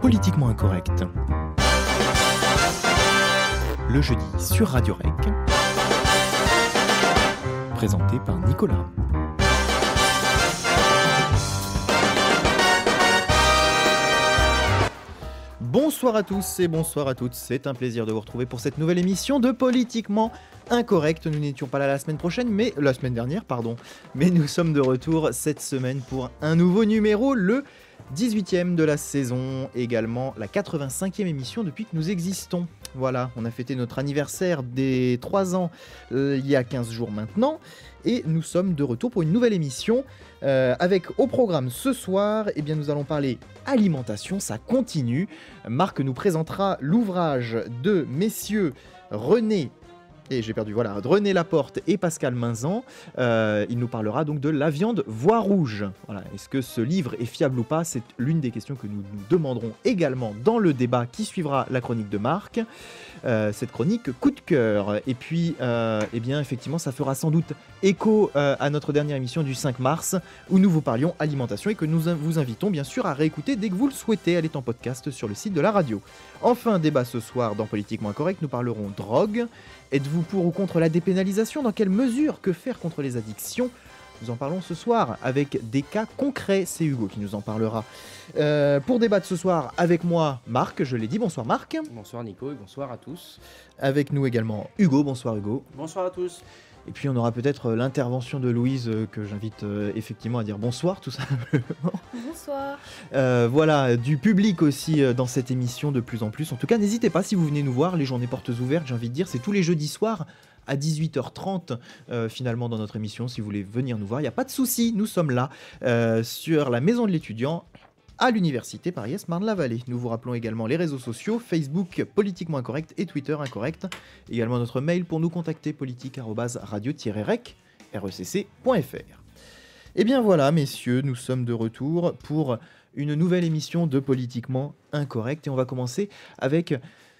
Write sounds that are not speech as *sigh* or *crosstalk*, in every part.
Politiquement incorrect. Le jeudi sur Radio Rec. Présenté par Nicolas. Bonsoir à tous et bonsoir à toutes. C'est un plaisir de vous retrouver pour cette nouvelle émission de Politiquement Incorrect. Nous n'étions pas là la semaine prochaine, mais euh, la semaine dernière, pardon. Mais nous sommes de retour cette semaine pour un nouveau numéro, le 18e de la saison, également la 85e émission depuis que nous existons. Voilà, on a fêté notre anniversaire des 3 ans euh, il y a 15 jours maintenant. Et nous sommes de retour pour une nouvelle émission. Euh, avec au programme ce soir, eh bien, nous allons parler alimentation, ça continue. Marc nous présentera l'ouvrage de messieurs René et j'ai perdu, voilà, René Laporte et Pascal Minzan. Euh, il nous parlera donc de La viande voie rouge. Voilà, est-ce que ce livre est fiable ou pas C'est l'une des questions que nous demanderons également dans le débat qui suivra la chronique de Marc. Euh, cette chronique coup de cœur. Et puis, euh, eh bien, effectivement, ça fera sans doute écho euh, à notre dernière émission du 5 mars où nous vous parlions alimentation et que nous vous invitons bien sûr à réécouter dès que vous le souhaitez. Elle est en podcast sur le site de la radio. Enfin, débat ce soir dans Politique moins Correct, nous parlerons drogue. Êtes-vous pour ou contre la dépénalisation Dans quelle mesure Que faire contre les addictions nous en parlons ce soir avec des cas concrets. C'est Hugo qui nous en parlera. Euh, pour débattre ce soir avec moi, Marc, je l'ai dit. Bonsoir Marc. Bonsoir Nico et bonsoir à tous. Avec nous également Hugo. Bonsoir Hugo. Bonsoir à tous. Et puis on aura peut-être euh, l'intervention de Louise euh, que j'invite euh, effectivement à dire bonsoir tout *laughs* simplement. Bonsoir. voilà, du public aussi dans cette émission de plus en plus. En tout cas, n'hésitez pas si vous venez nous voir, les journées portes ouvertes, j'ai envie de dire, c'est tous les jeudis soirs à 18h30 finalement dans notre émission si vous voulez venir nous voir, il n'y a pas de souci, nous sommes là sur la maison de l'étudiant à l'université Paris-Marne-la-Vallée. Nous vous rappelons également les réseaux sociaux, Facebook politiquement incorrect et Twitter incorrect. Également notre mail pour nous contacter politique-radio-rec.fr. Et eh bien voilà, messieurs, nous sommes de retour pour une nouvelle émission de Politiquement Incorrect. Et on va commencer avec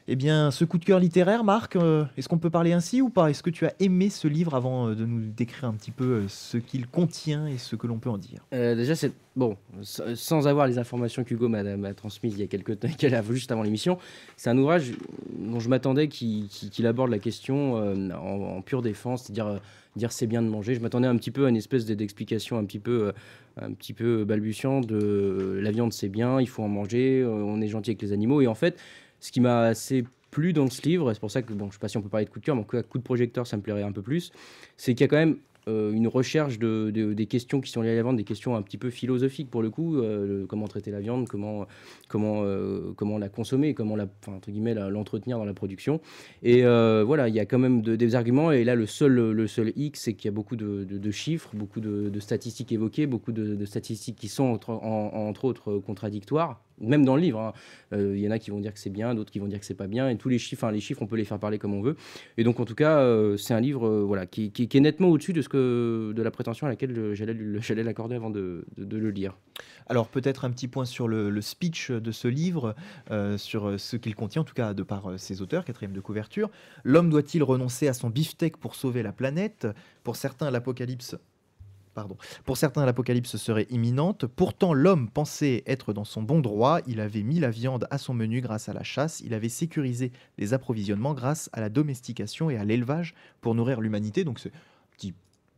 eh bien, ce coup de cœur littéraire, Marc, euh, est-ce qu'on peut parler ainsi ou pas Est-ce que tu as aimé ce livre avant euh, de nous décrire un petit peu euh, ce qu'il contient et ce que l'on peut en dire Déjà, c'est bon, sans avoir les informations qu'Hugo m'a transmises il y a quelques temps, *laughs* qu'elle a, juste avant l'émission, c'est un ouvrage dont je m'attendais qu'il aborde la question en, pure défense, c'est-à-dire dire c'est bien de manger. Je m'attendais un petit peu à une espèce d'explication un petit peu un petit peu balbutiante de la viande c'est bien, il faut en manger, on est gentil avec les animaux et en fait ce qui m'a assez plu dans ce livre, c'est pour ça que bon, je ne sais pas si on peut parler de coup de cœur, mais à coup de projecteur, ça me plairait un peu plus, c'est qu'il y a quand même euh, une recherche de, des questions qui sont liées à la vente, des questions un petit peu philosophiques pour le coup, euh, comment traiter la viande, comment, comment, euh, comment la consommer, comment la, entre guillemets, l'entretenir dans la production. Et voilà, il y a quand même des arguments. Et là, le seul, le seul hic, c'est qu'il y a beaucoup de, chiffres, beaucoup de, statistiques évoquées, beaucoup de, statistiques qui sont entre, entre autres contradictoires même dans le livre. Hein. Euh, il y en a qui vont dire que c'est bien, d'autres qui vont dire que c'est pas bien, et tous les chiffres, les chiffres, on peut les faire parler comme on veut. Et donc, en tout cas, euh, c'est un livre euh, voilà, qui, est nettement au-dessus de, ce que, de la prétention à laquelle *laughs* j'allais l'accorder avant de, le lire. Alors, peut-être un petit point sur le, speech de ce livre, sur ce qu'il contient, en tout cas de par ses auteurs, quatrième de couverture. L'homme doit-il renoncer à son beefsteak pour sauver la planète Pour certains, l'apocalypse Pardon. Pour certains, l'apocalypse serait imminente. Pourtant, l'homme pensait être dans son bon droit. Il avait mis la viande à son menu grâce à la chasse. Il avait sécurisé les approvisionnements grâce à la domestication et à l'élevage pour nourrir l'humanité. Donc, c'est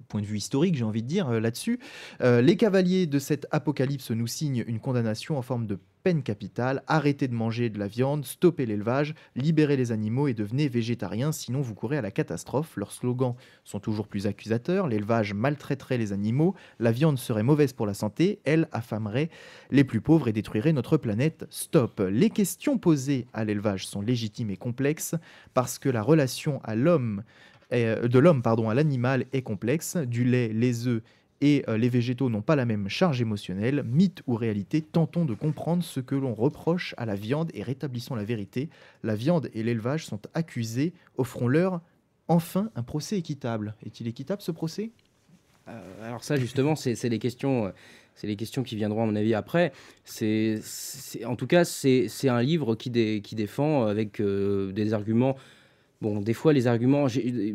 point de vue historique, j'ai envie de dire, euh, là-dessus. Euh, les cavaliers de cet apocalypse nous signent une condamnation en forme de peine capitale, arrêtez de manger de la viande, stoppez l'élevage, libérez les animaux et devenez végétariens, sinon vous courez à la catastrophe. Leurs slogans sont toujours plus accusateurs, l'élevage maltraiterait les animaux, la viande serait mauvaise pour la santé, elle affamerait les plus pauvres et détruirait notre planète. Stop. Les questions posées à l'élevage sont légitimes et complexes parce que la relation à l'homme euh, de l'homme pardon, à l'animal est complexe. Du lait, les œufs et euh, les végétaux n'ont pas la même charge émotionnelle. Mythe ou réalité, tentons de comprendre ce que l'on reproche à la viande et rétablissons la vérité. La viande et l'élevage sont accusés, offrons-leur enfin un procès équitable. Est-il équitable ce procès euh, Alors ça justement, c'est les questions... C'est les questions qui viendront à mon avis après. C'est en tout cas c'est un livre qui, défend avec des arguments Bon, des fois, les arguments,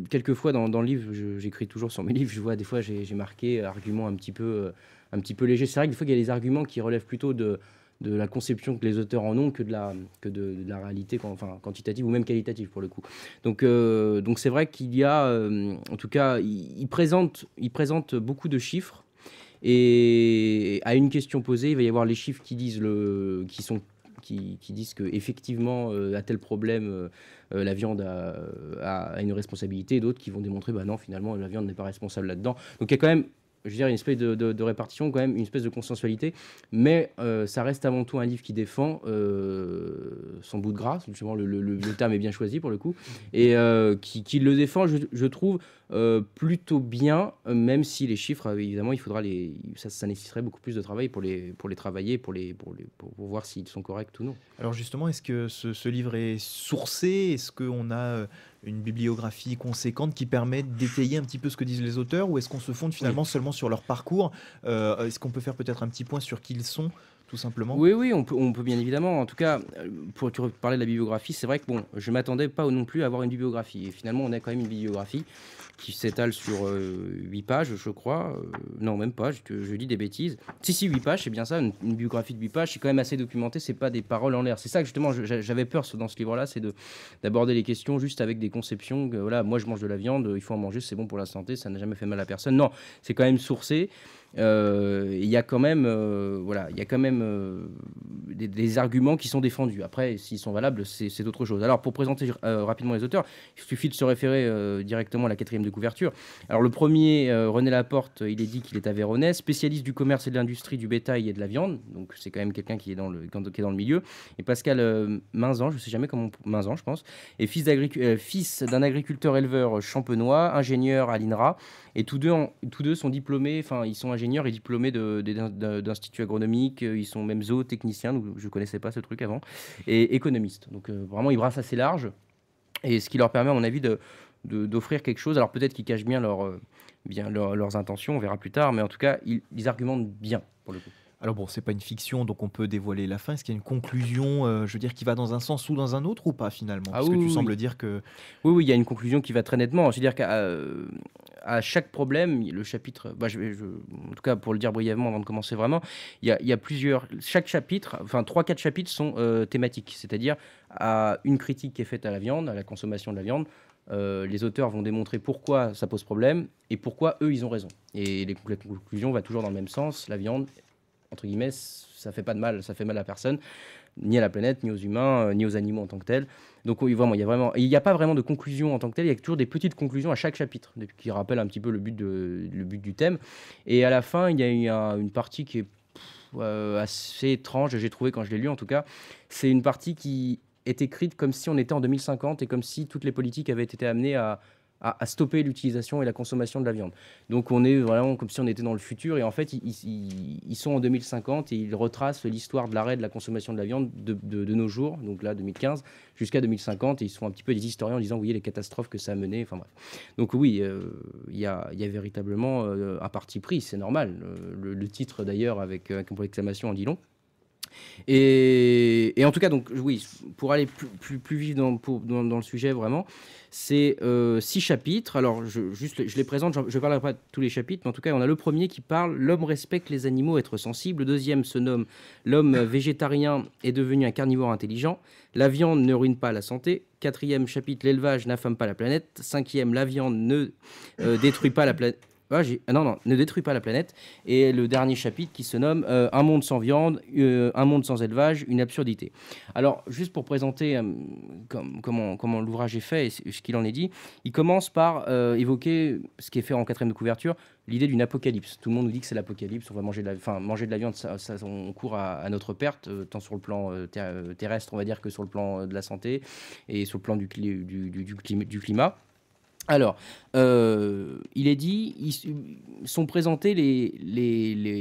quelques fois dans, dans le livre, j'écris toujours sur mes livres, je vois des fois j'ai marqué euh, arguments un petit peu, euh, un petit peu léger. C'est vrai que fois, y a des arguments qui relèvent plutôt de, de la conception que les auteurs en ont que de la, que de, la réalité enfin, quantitative ou même qualitative pour le coup. Donc euh, donc c'est vrai qu'il y a, en tout cas, il, présente, il présente beaucoup de chiffres. Et à une question posée, il va y avoir les chiffres qui disent le, qui sont qui, disent que effectivement euh, à tel problème euh, euh, la viande a, une responsabilité, d'autres qui vont démontrer bah non finalement la viande n'est pas responsable là-dedans. Donc il y a quand même je veux dire, une espèce de, répartition quand même, une espèce de consensualité, mais euh, ça reste avant tout un livre qui défend euh, son bout de grâce. justement le, terme est bien choisi pour le coup, et euh, qui, le défend, je, trouve, plutôt bien, même si les chiffres, évidemment, il faudra les, ça, nécessiterait beaucoup plus de travail pour les, pour les travailler, pour, les, pour, pour voir s'ils sont corrects ou non. Alors justement, est-ce que ce, ce livre est sourcé Est-ce qu'on a une bibliographie conséquente qui permet d'étayer un petit peu ce que disent les auteurs ou est-ce qu'on se fonde finalement seulement sur leur parcours euh, Est-ce qu'on peut faire peut-être un petit point sur qui ils sont simplement Oui, oui, on peut, bien évidemment. En tout cas, euh, pour tu parler de la bibliographie, c'est vrai que bon, je m'attendais pas non plus à avoir une bibliographie. Et finalement, on a quand même une bibliographie qui s'étale sur euh, huit 8 pages, je crois. Euh, non, même pas, je, dis des bêtises. Si, si, 8 pages, c'est bien ça, une, bibliographie biographie de 8 pages, c'est quand même assez documenté, c'est pas des paroles en l'air. C'est ça que justement j'avais peur dans ce livre-là, c'est d'aborder les questions juste avec des conceptions. voilà, moi je mange de la viande, il faut en manger, c'est bon pour la santé, ça n'a jamais fait mal à personne. Non, c'est quand même sourcé. Euh, il y a quand même, euh, voilà, il y a quand même euh, des, arguments qui sont défendus. Après, s'ils sont valables, c'est autre chose. Alors, pour présenter rapidement les auteurs, il suffit de se référer directement à la quatrième de couverture. Alors, le premier, René Laporte, il est dit qu'il est avéronais, spécialiste du commerce et de l'industrie du bétail et de la viande. Donc, c'est quand même quelqu'un qui est dans le qui est dans le milieu. Et Pascal euh, Minzan, je sais jamais comment Minzan, je pense, est fils d'un agriculteur éleveur champenois, ingénieur à l'INRA. Et tous deux, tous deux sont diplômés, enfin ils sont ingénieur et diplômé d'instituts agronomiques, euh, ils sont même zootechniciens, donc je ne connaissais pas ce truc avant, et économistes. Donc euh, vraiment, ils brassent assez large, et ce qui leur permet, à mon avis, de, d'offrir quelque chose. Alors peut-être qu'ils cachent bien, leur, euh, bien leurs intentions, on verra plus tard, mais en tout cas, ils, argumentent bien, pour le coup. Alors bon, c'est pas une fiction, donc on peut dévoiler la fin. Est-ce qu'il y a une conclusion, je veux dire, qui va dans un sens ou dans un autre ou pas finalement Parce ah que tu sembles dire que... Oui, oui, il y a une conclusion qui va très nettement. Je veux dire que à chaque problème, le chapitre, bah, je, en tout cas pour le dire brièvement avant de commencer vraiment, il y a, plusieurs, chaque chapitre, enfin 3-4 chapitres sont euh, thématiques, c'est-à-dire à une critique qui est faite à la viande, à la consommation de la viande, euh, les auteurs vont démontrer pourquoi ça pose problème et pourquoi eux ils ont raison. Et les, la conclusion va toujours dans le même sens, la viande, entre guillemets, ça fait pas de mal, ça fait mal à personne, ni à la planète, ni aux humains, euh, ni aux animaux en tant que tels. Donc il y a vraiment, il n'y a pas vraiment de conclusion en tant que telle. Il y a toujours des petites conclusions à chaque chapitre, qui rappellent un petit peu le but de, le but du thème. Et à la fin, il y a une, partie qui est euh, assez étrange, j'ai trouvé quand je l'ai lu en tout cas. C'est une partie qui est écrite comme si on était en 2050 et comme si toutes les politiques avaient été amenées à à, stopper l'utilisation et la consommation de la viande. Donc on est vraiment comme si on était dans le futur et en fait ils, sont en 2050 et ils retracent l'histoire de l'arrêt de la consommation de la viande de, nos jours, donc là 2015 jusqu'à 2050 et ils sont un petit peu des historiens en disant vous voyez les catastrophes que ça a mené. Enfin bref. Donc oui, euh, il y, a, véritablement euh, un parti pris, c'est normal. Euh, le, titre d'ailleurs avec, un une d'exclamation en dit long. Et, en tout cas, donc oui, pour aller plus, plus, vite dans, dans, le sujet vraiment, c'est euh, six chapitres. Alors, je, juste, je les présente, je ne parlerai pas de tous les chapitres, mais en tout cas, on a le premier qui parle L'homme respecte les animaux, être sensible. Le deuxième se nomme L'homme *laughs* végétarien est devenu un carnivore intelligent. La viande ne ruine pas la santé. Quatrième chapitre L'élevage n'affame pas la planète. Cinquième La viande ne euh, détruit pas la planète. Ah non, non, ne détruis pas la planète. Et le dernier chapitre qui se nomme euh, Un monde sans viande, euh, un monde sans élevage, une absurdité. Alors, juste pour présenter euh, comment, l'ouvrage est fait et ce qu'il en est dit, il commence par évoquer ce qui est fait en quatrième de couverture, l'idée d'une apocalypse. Tout le monde nous dit que c'est l'apocalypse, on va manger de la, manger de la viande, ça, on court à, notre perte, tant sur le plan terrestre, on va dire, que sur le plan de la santé et sur le plan du climat. Alors, euh, il est dit, ils sont présentés les,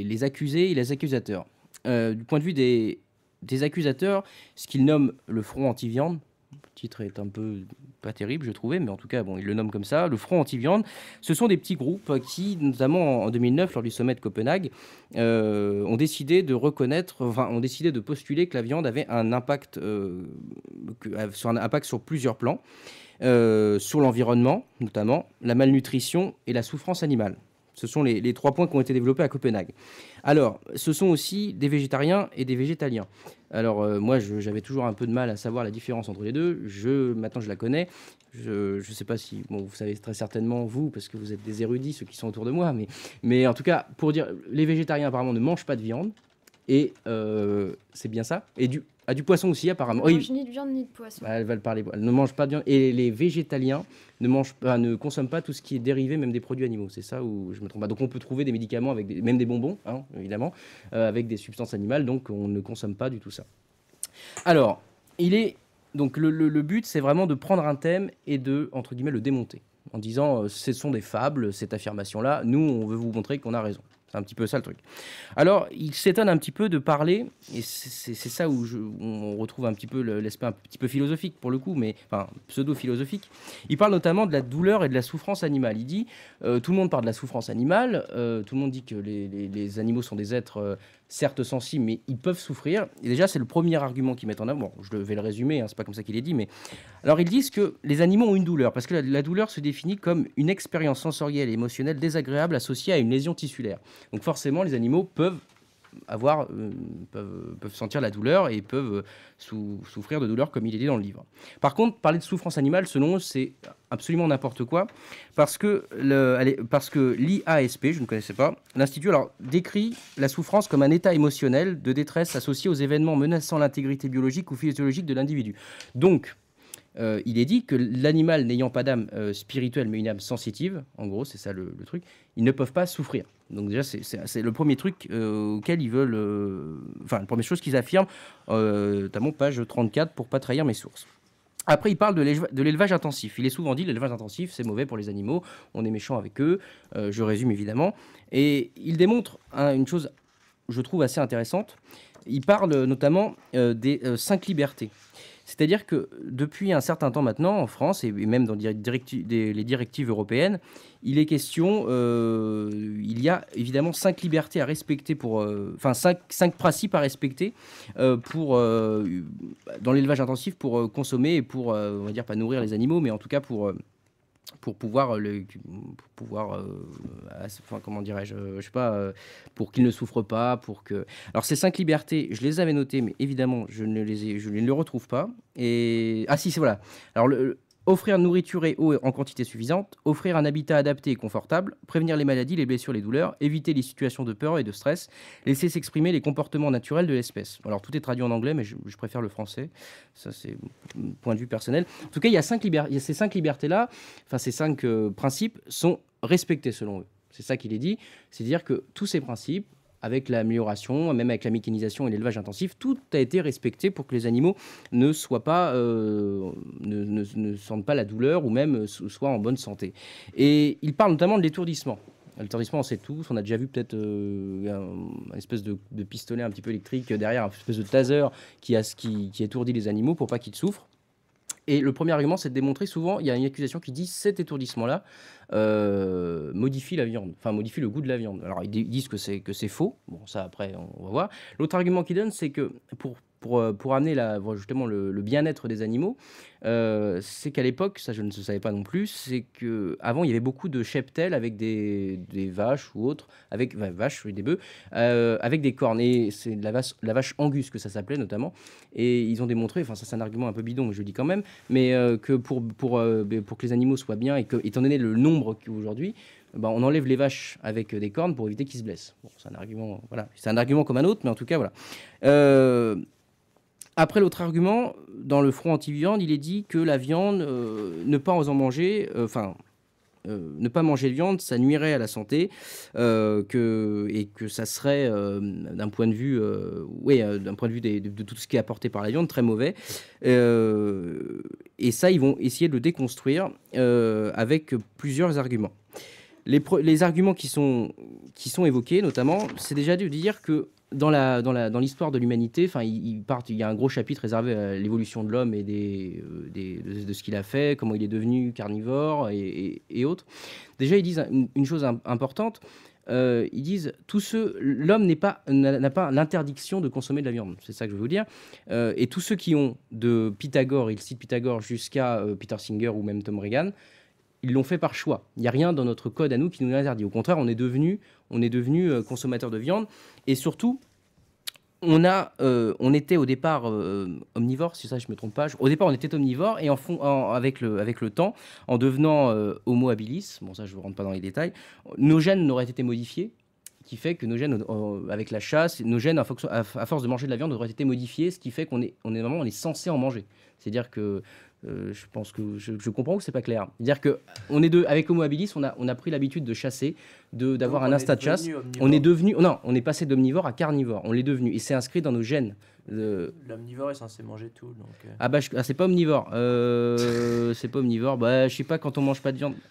les, accusés et les accusateurs. Euh, du point de vue des, des accusateurs, ce qu'ils nomment le front anti-viande, le titre est un peu pas terrible, je trouvais, mais en tout cas, bon, ils le nomment comme ça, le Front anti-viande. Ce sont des petits groupes qui, notamment en 2009, lors du sommet de Copenhague, euh, ont décidé de reconnaître, ont décidé de postuler que la viande avait un impact, sur, un impact sur plusieurs plans. Euh, sur l'environnement, notamment la malnutrition et la souffrance animale. Ce sont les, trois points qui ont été développés à Copenhague. Alors, ce sont aussi des végétariens et des végétaliens. Alors, euh, moi, j'avais toujours un peu de mal à savoir la différence entre les deux. Je, maintenant, je la connais. Je ne sais pas si, bon, vous savez très certainement, vous, parce que vous êtes des érudits, ceux qui sont autour de moi, mais, mais en tout cas, pour dire, les végétariens, apparemment, ne mangent pas de viande. Et euh, c'est bien ça. Et du, ah, du poisson aussi, apparemment. Elle ne mange ni de viande ni de poisson. Bah, parler. ne mange pas de Et les végétaliens ne, mangent, pas, ne consomment pas tout ce qui est dérivé, même des produits animaux. C'est ça où je me trompe Donc, on peut trouver des médicaments, avec même des bonbons, hein, évidemment, euh, avec des substances animales. Donc, on ne consomme pas du tout ça. Alors, il est. Donc, le, but, c'est vraiment de prendre un thème et de, entre guillemets, le démonter en disant euh, ce sont des fables, cette affirmation-là, nous, on veut vous montrer qu'on a raison. C'est un petit peu ça le truc. Alors, il s'étonne un petit peu de parler, et c'est ça où, on retrouve un petit peu l'aspect un petit peu philosophique pour le coup, mais enfin pseudo-philosophique. Il parle notamment de la douleur et de la souffrance animale. Il dit, euh, tout le monde parle de la souffrance animale, euh, tout le monde dit que les animaux sont des êtres euh, certes sensibles, mais ils peuvent souffrir. Et déjà, c'est le premier argument qu'ils mettent en avant. je vais le résumer, hein, c'est pas comme ça qu'il est dit, mais alors ils disent que les animaux ont une douleur parce que la, douleur se définit comme une expérience sensorielle et émotionnelle désagréable associée à une lésion tissulaire. Donc forcément, les animaux peuvent avoir, euh, peuvent, sentir la douleur et peuvent euh, souffrir de douleur comme il est dit dans le livre. Par contre, parler de souffrance animale, selon eux, c'est absolument n'importe quoi, parce que, l'IASP, je ne connaissais pas, l'Institut alors, décrit la souffrance comme un état émotionnel de détresse associé aux événements menaçant l'intégrité biologique ou physiologique de l'individu. Donc, euh, il est dit que l'animal n'ayant pas d'âme spirituelle mais une âme sensitive, en gros, c'est ça le truc, ils ne peuvent pas souffrir. Donc déjà, c'est le premier truc euh, auquel ils veulent... Euh, enfin, la première chose qu'ils affirment, notamment euh, page 34, pour pas trahir mes sources. Après, il parle de l'élevage intensif. Il est souvent dit l'élevage intensif, c'est mauvais pour les animaux, on est méchant avec eux, je résume évidemment. Et il démontre hein, une chose, je trouve, assez intéressante. Il parle notamment des cinq libertés. C'est-à-dire que depuis un certain temps maintenant, en France, et même dans les directives européennes, il est question, euh, il y a évidemment cinq libertés à respecter pour, euh, enfin cinq, cinq, principes à respecter euh, pour, dans l'élevage intensif pour consommer et pour, on va dire pas nourrir les animaux, mais en tout cas pour pour pouvoir euh, le pour pouvoir euh, enfin, comment dirais-je euh, je sais pas pour qu'il ne souffre pas pour que alors ces cinq libertés je les avais notées mais évidemment je ne les ai, je ne les retrouve pas et ah si c'est voilà alors le, offrir nourriture et eau en quantité suffisante, offrir un habitat adapté et confortable, prévenir les maladies, les blessures, les douleurs, éviter les situations de peur et de stress, laisser s'exprimer les comportements naturels de l'espèce. Alors tout est traduit en anglais, mais je, préfère le français. Ça, c'est point de vue personnel. En tout cas, il y a, cinq ces cinq libertés-là, enfin ces cinq euh, principes sont respectés selon eux. C'est ça qu'il est dit, c'est-à-dire que tous ces principes avec l'amélioration, même avec la mécanisation et l'élevage intensif, tout a été respecté pour que les animaux ne euh, sentent pas la douleur ou même euh, soient en bonne santé. Et il parle notamment de l'étourdissement. L'étourdissement, on sait tous. On a déjà vu peut-être euh, un, espèce de, pistolet un petit peu électrique derrière, un espèce de taser qui, qui étourdit les animaux pour pas qu'ils souffrent. Et le premier argument, c'est de démontrer souvent, il y a une accusation qui dit cet étourdissement-là euh, modifie la viande, enfin modifie le goût de la viande. Alors ils disent que c'est que c'est faux. Bon, ça après, on va voir. L'autre argument qu'ils donnent, c'est que pour pour, euh, pour amener la, justement le, bien-être des animaux, euh, c'est qu'à l'époque, ça je ne savais pas non plus, c'est que avant il y avait beaucoup de cheptels avec des, des vaches ou autres, avec vache vaches des bœufs, euh, avec des cornes. Et c'est la vache, la vache Angus que ça s'appelait notamment. Et ils ont démontré, enfin ça c'est un argument un peu bidon, mais je le dis quand même, mais que pour, pour, pour que les animaux soient bien et que, étant donné le nombre qu'aujourd'hui, aujourd'hui, on enlève les vaches avec des cornes pour éviter qu'ils se blessent. Bon, c'est un argument, voilà, c'est un argument comme un autre, mais en tout cas voilà. Après, l'autre argument, dans le front anti-viande, il est dit que la viande, euh, ne pas en manger, euh, enfin, euh, ne pas manger de viande, ça nuirait à la santé, que, et que ça serait, d'un point de vue, oui, d'un point de vue de, tout ce qui est apporté par la viande, très mauvais. et ça, ils vont essayer de le déconstruire avec plusieurs arguments. Les, les, arguments qui sont, qui sont évoqués, notamment, c'est déjà de dire que dans la dans la dans l'histoire de l'humanité, enfin, il, il, il y a un gros chapitre réservé à l'évolution de l'homme et des, euh, de, ce qu'il a fait, comment il est devenu carnivore et, autres. Déjà, ils disent une, chose importante. Euh, ils disent tous l'homme n'est pas n'a pas l'interdiction de consommer de la viande. C'est ça que je veux vous dire. Euh, et tous ceux qui ont de Pythagore, ils citent Pythagore jusqu'à Peter Singer ou même Tom Regan, ils l'ont fait par choix. Il n'y a rien dans notre code à nous qui nous interdit. Au contraire, on est devenu, on est devenu euh, consommateur de viande. Et surtout, on, a, euh, on était au départ euh, omnivore, si ça je me trompe pas. Au départ, on était omnivore et en fond, avec, le, avec le temps, en devenant homo habilis, bon ça je ne rentre pas dans les détails, nos gènes n'auraient été modifiés qui fait que nos gènes, avec la chasse, nos gènes, à, force de manger de la viande, auraient été modifiés, ce qui fait qu'on est, on est, vraiment, on est censé en manger. C'est-à-dire que euh, je pense que je, comprends que c'est pas clair. C'est-à-dire que on est de, avec Homo habilis, on a, on a pris l'habitude de chasser, de d'avoir un instinct de chasse. On est devenu, non, on est passé d'omnivore à carnivore. On l'est devenu et c'est inscrit dans nos gènes. L'omnivore est censé manger tout. Donc... Euh. Ah bah ah, c'est pas omnivore. Euh, *laughs* c'est pas omnivore. Bah je sais pas quand on mange pas de viande. *laughs*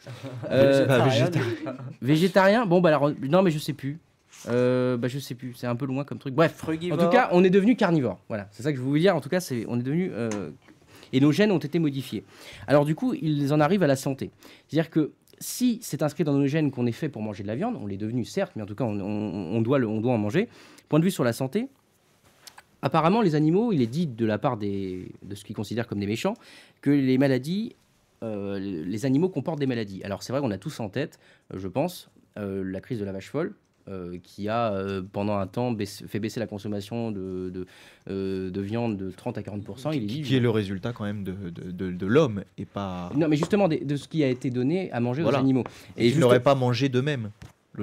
Euh... Végétarien, bah, végétarien. végétarien. Bon bah alors, non mais je sais plus. bah, je sais plus, c'est un peu loin comme truc. Bref, en tout cas, on est devenu carnivore. Voilà, c'est ça que je voulais dire. En tout cas, c'est on est devenu euh, et nos gènes ont été modifiés. Alors du coup, ils en arrivent à la santé. C'est-à-dire que si c'est inscrit dans nos gènes qu'on est fait pour manger de la viande, on l'est devenu certes, mais en tout cas, on, doit en manger. Point de vue sur la santé, apparemment, les animaux, il est dit de la part de ce qu'ils considèrent comme des méchants, que les maladies, euh, les animaux comportent des maladies. Alors c'est vrai qu'on a tous en tête, euh, je pense, euh, la crise de la vache folle, euh, qui a euh, pendant un temps fait baisser la consommation de, de, euh, viande de 30 à 40 il Qui est le résultat quand même de, de, l'homme et pas. Non, mais justement de, ce qui a été donné à manger aux animaux. Et ils n'aurais n'auraient pas mangé d'eux-mêmes.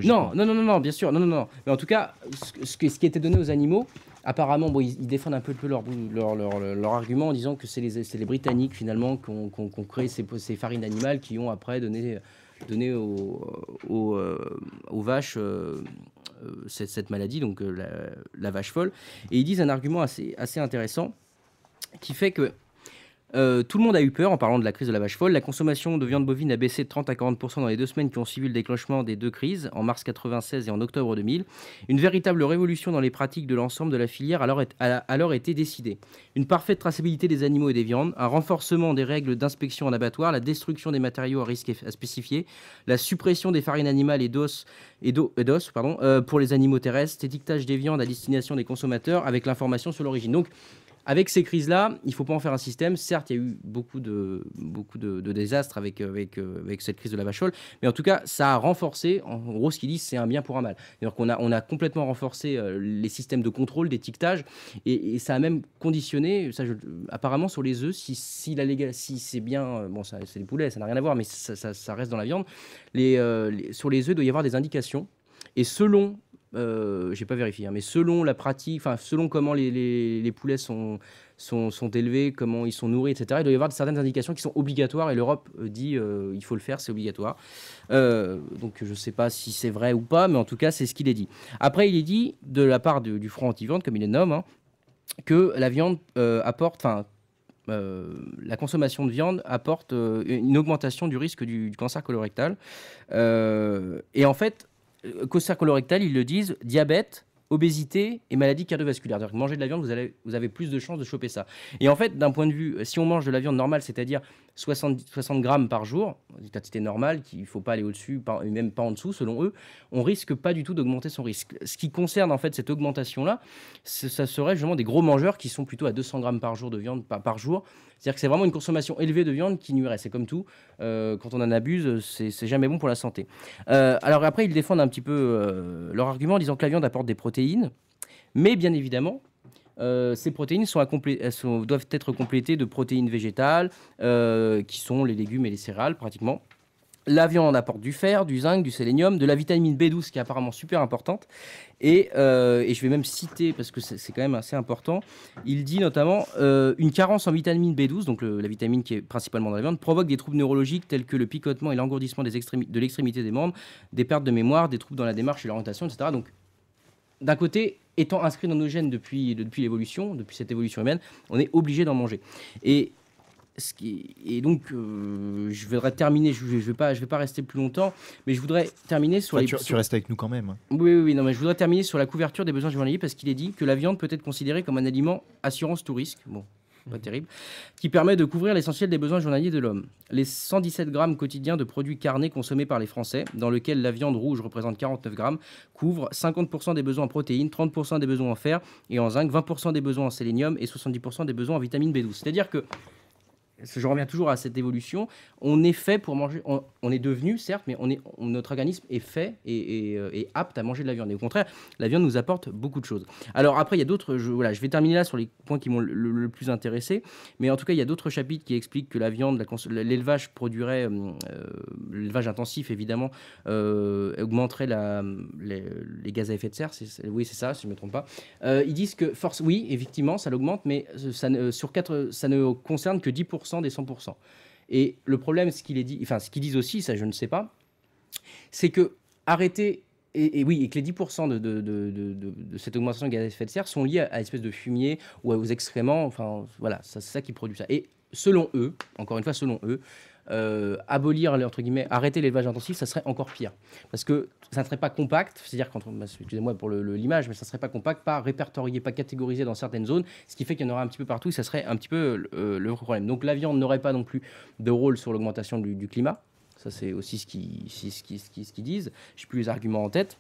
Non, non, non, non, bien sûr, non, non, non. Mais en tout cas, ce, ce, ce qui était donné aux animaux, apparemment, bon, ils, défendent un peu, leur, leur, leur, argument en disant que c'est les, les, Britanniques finalement qui ont créé ces, ces, farines animales qui ont après donné donner euh, aux, vaches euh, euh, cette, maladie, donc la, la, vache folle. Et ils disent un argument assez, assez intéressant qui fait que euh, tout le monde a eu peur en parlant de la crise de la vache folle. La consommation de viande bovine a baissé de 30 à 40% dans les deux semaines qui ont suivi le déclenchement des deux crises, en mars 96 et en octobre 2000. Une véritable révolution dans les pratiques de l'ensemble de la filière a alors été décidée. Une parfaite traçabilité des animaux et des viandes, un renforcement des règles d'inspection en abattoir, la destruction des matériaux à risque à spécifier, la suppression des farines animales et d'os euh, pour les animaux terrestres, étiquetage des viandes à destination des consommateurs avec l'information sur l'origine. Donc avec ces crises-là, il ne faut pas en faire un système. Certes, il y a eu beaucoup de, beaucoup de, désastres avec, avec, euh, avec, cette crise de la vachole, mais en tout cas, ça a renforcé, en gros, ce qu'ils disent, c'est un bien pour un mal. Donc, a, on a complètement renforcé euh, les systèmes de contrôle, d'étiquetage, et, et, ça a même conditionné, ça, apparemment, sur les œufs, si, si, la si c'est bien, euh, bon, ça, c'est les poulets, ça n'a rien à voir, mais ça, reste dans la viande, les, sur les œufs, il doit y avoir des indications. Et selon je euh, j'ai pas vérifié, hein, mais selon la pratique, enfin selon comment les, poulets sont, sont, élevés, comment ils sont nourris, etc. Il doit y avoir certaines indications qui sont obligatoires et l'Europe euh, dit qu'il euh, il faut le faire, c'est obligatoire. donc je ne sais pas si c'est vrai ou pas, mais en tout cas c'est ce qu'il est dit. Après il est dit de la part du, Front anti-viande, comme il est nomme, hein, que la viande apporte, enfin la consommation de viande apporte une augmentation du risque du, cancer colorectal. et en fait, euh, cancer colorectal, ils le disent, diabète, obésité et maladie cardiovasculaire. cest manger de la viande, vous, vous avez plus de chances de choper ça. Et en fait, d'un point de vue, euh, si on mange de la viande normale, c'est-à-dire 60, 60 grammes par jour, une quantité normale, qu'il ne faut pas aller au-dessus, même pas en dessous, selon eux, on risque pas du tout d'augmenter son risque. Ce qui concerne en fait cette augmentation-là, ça serait justement des gros mangeurs qui sont plutôt à 200 grammes par jour de viande, par, par jour. C'est-à-dire que c'est vraiment une consommation élevée de viande qui nuirait. C'est comme tout, euh, quand on en abuse, c'est jamais bon pour la santé. Euh, alors après, ils défendent un petit peu euh, leur argument en disant que la viande apporte des protéines, mais bien évidemment, euh, ces protéines sont, elles doivent être complétées de protéines végétales, euh, qui sont les légumes et les céréales pratiquement. La viande apporte du fer, du zinc, du sélénium, de la vitamine B12 qui est apparemment super importante. Euh, et, je vais même citer, parce que c'est quand même assez important, il dit notamment une carence en vitamine B12, donc la vitamine qui est principalement dans la viande, provoque des troubles neurologiques tels que le picotement et l'engourdissement de l'extrémité des membres, des pertes de mémoire, des troubles dans la démarche et l'orientation, etc. Donc d'un côté, étant inscrit dans nos gènes depuis, depuis l'évolution, depuis cette évolution humaine, on est obligé d'en manger. Et, ce qui, et donc, euh, je voudrais terminer, je ne vais, pas, vais pas rester plus longtemps, mais je voudrais terminer sur... tu, restes avec nous quand même. Hein. Oui, non, mais je voudrais terminer sur la couverture des besoins journaliers parce qu'il est dit que la viande peut être considérée comme un aliment assurance tout risque. Bon, pas terrible, qui permet de couvrir l'essentiel des besoins journaliers de l'homme. Les 117 grammes quotidiens de produits carnés consommés par les Français, dans lequel la viande rouge représente 49 grammes, couvrent 50% des besoins en protéines, 30% des besoins en fer et en zinc, 20% des besoins en sélénium et 70% des besoins en vitamine B12. C'est-à-dire que je reviens toujours à cette évolution, on est fait pour manger, on, est devenu certes, mais on est, notre organisme est fait euh, et, apte à manger de la viande. Et au contraire, la viande nous apporte beaucoup de choses. Alors après, il y a d'autres, je, voilà, je vais terminer là sur les points qui m'ont le, plus intéressé, mais en tout cas, il y a d'autres chapitres qui expliquent que la viande, l'élevage produirait, euh, euh, l'élevage intensif évidemment, augmenterait la, les, gaz à effet de serre, oui c'est ça, si je ne me trompe pas. ils disent que force, oui, effectivement, ça l'augmente, mais ça, sur quatre, ça ne concerne que 10% des 100%. Et le problème, ce qu'ils dit, enfin, ce qu'ils disent aussi, ça je ne sais pas, c'est que arrêter et, oui, et que les 10% de, de, cette augmentation de gaz à effet de serre sont liés à, à l'espèce de fumier ou aux excréments. Enfin, voilà, c'est ça qui produit ça. Et selon eux, encore une fois, selon eux, euh, abolir, entre guillemets, arrêter l'élevage intensif, ça serait encore pire. Parce que ça ne serait pas compact, c'est-à-dire, bah, excusez-moi pour l'image, mais ça ne serait pas compact, pas répertorié, pas catégorisé dans certaines zones, ce qui fait qu'il y en aura un petit peu partout, et ça serait un petit peu euh, le problème. Donc la viande n'aurait pas non plus de rôle sur l'augmentation du, climat, ça c'est aussi ce qu'ils qui, ce qui, ce qui disent, je n'ai plus les arguments en tête,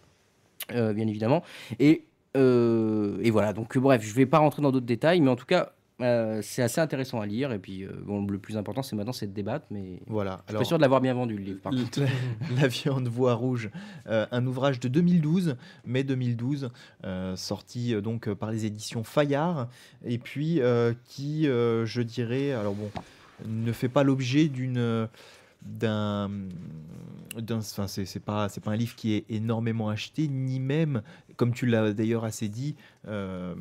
euh, bien évidemment. Et, et voilà, donc bref, je ne vais pas rentrer dans d'autres détails, mais en tout cas, euh, c'est assez intéressant à lire et puis euh, bon, le plus important c'est maintenant cette de mais je suis pas sûr de l'avoir bien vendu le livre. Par *laughs* contre. La, viande voie rouge, euh, un ouvrage de 2012, mai 2012, sorti donc par les éditions Fayard et puis qui je dirais alors bon ne fait pas l'objet d'une d'un Enfin, c'est pas c'est pas un livre qui est énormément acheté ni même comme tu l'as d'ailleurs assez dit euh,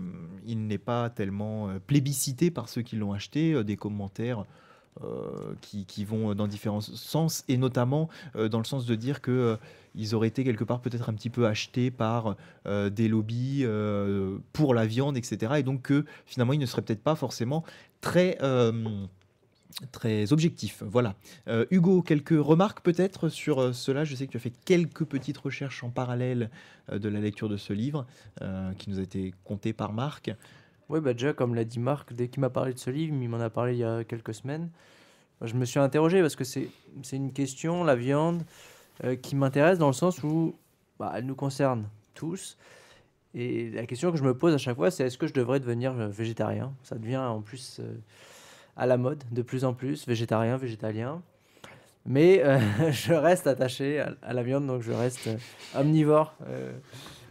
il n'est pas tellement euh, plébiscité par ceux qui l'ont acheté euh, des commentaires qui, vont dans différents sens et notamment dans le sens de dire que ils auraient été quelque part peut-être un petit peu achetés par des lobbies pour la viande etc et donc que finalement ils ne seraient peut-être pas forcément très très objectif. Voilà. Euh, Hugo, quelques remarques peut-être sur euh, cela Je sais que tu as fait quelques petites recherches en parallèle euh, de la lecture de ce livre qui nous a été compté par Marc. Oui, bah déjà, comme l'a dit Marc, dès qu'il m'a parlé de ce livre, il m'en a parlé il y a quelques semaines, bah, je me suis interrogé parce que c'est une question, la viande, qui m'intéresse dans le sens où bah, elle nous concerne tous. Et la question que je me pose à chaque fois, c'est est-ce que je devrais devenir végétarien Ça devient en plus à la mode de plus en plus, végétarien, végétalien. Mais euh, *laughs* je reste attaché à, la viande, donc je reste euh, omnivore euh,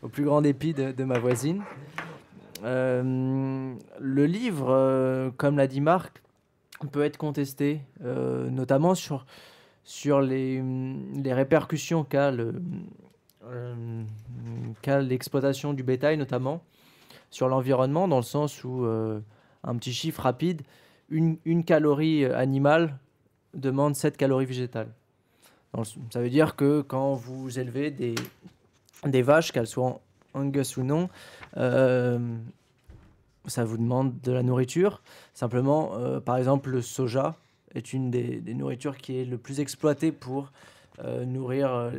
au plus grand dépit de, ma voisine. le livre, comme l'a dit Marc, peut être contesté, notamment sur, les, répercussions qu'a l'exploitation du bétail, notamment sur l'environnement, dans le sens où un petit chiffre rapide, une, calorie euh, animale demande 7 calories végétales. ça veut dire que quand vous élevez des, des vaches, qu'elles soient Angus ou non, euh, ça vous demande de la nourriture. Simplement, euh, par exemple, le soja est une des, nourritures qui est le plus exploitée pour nourrir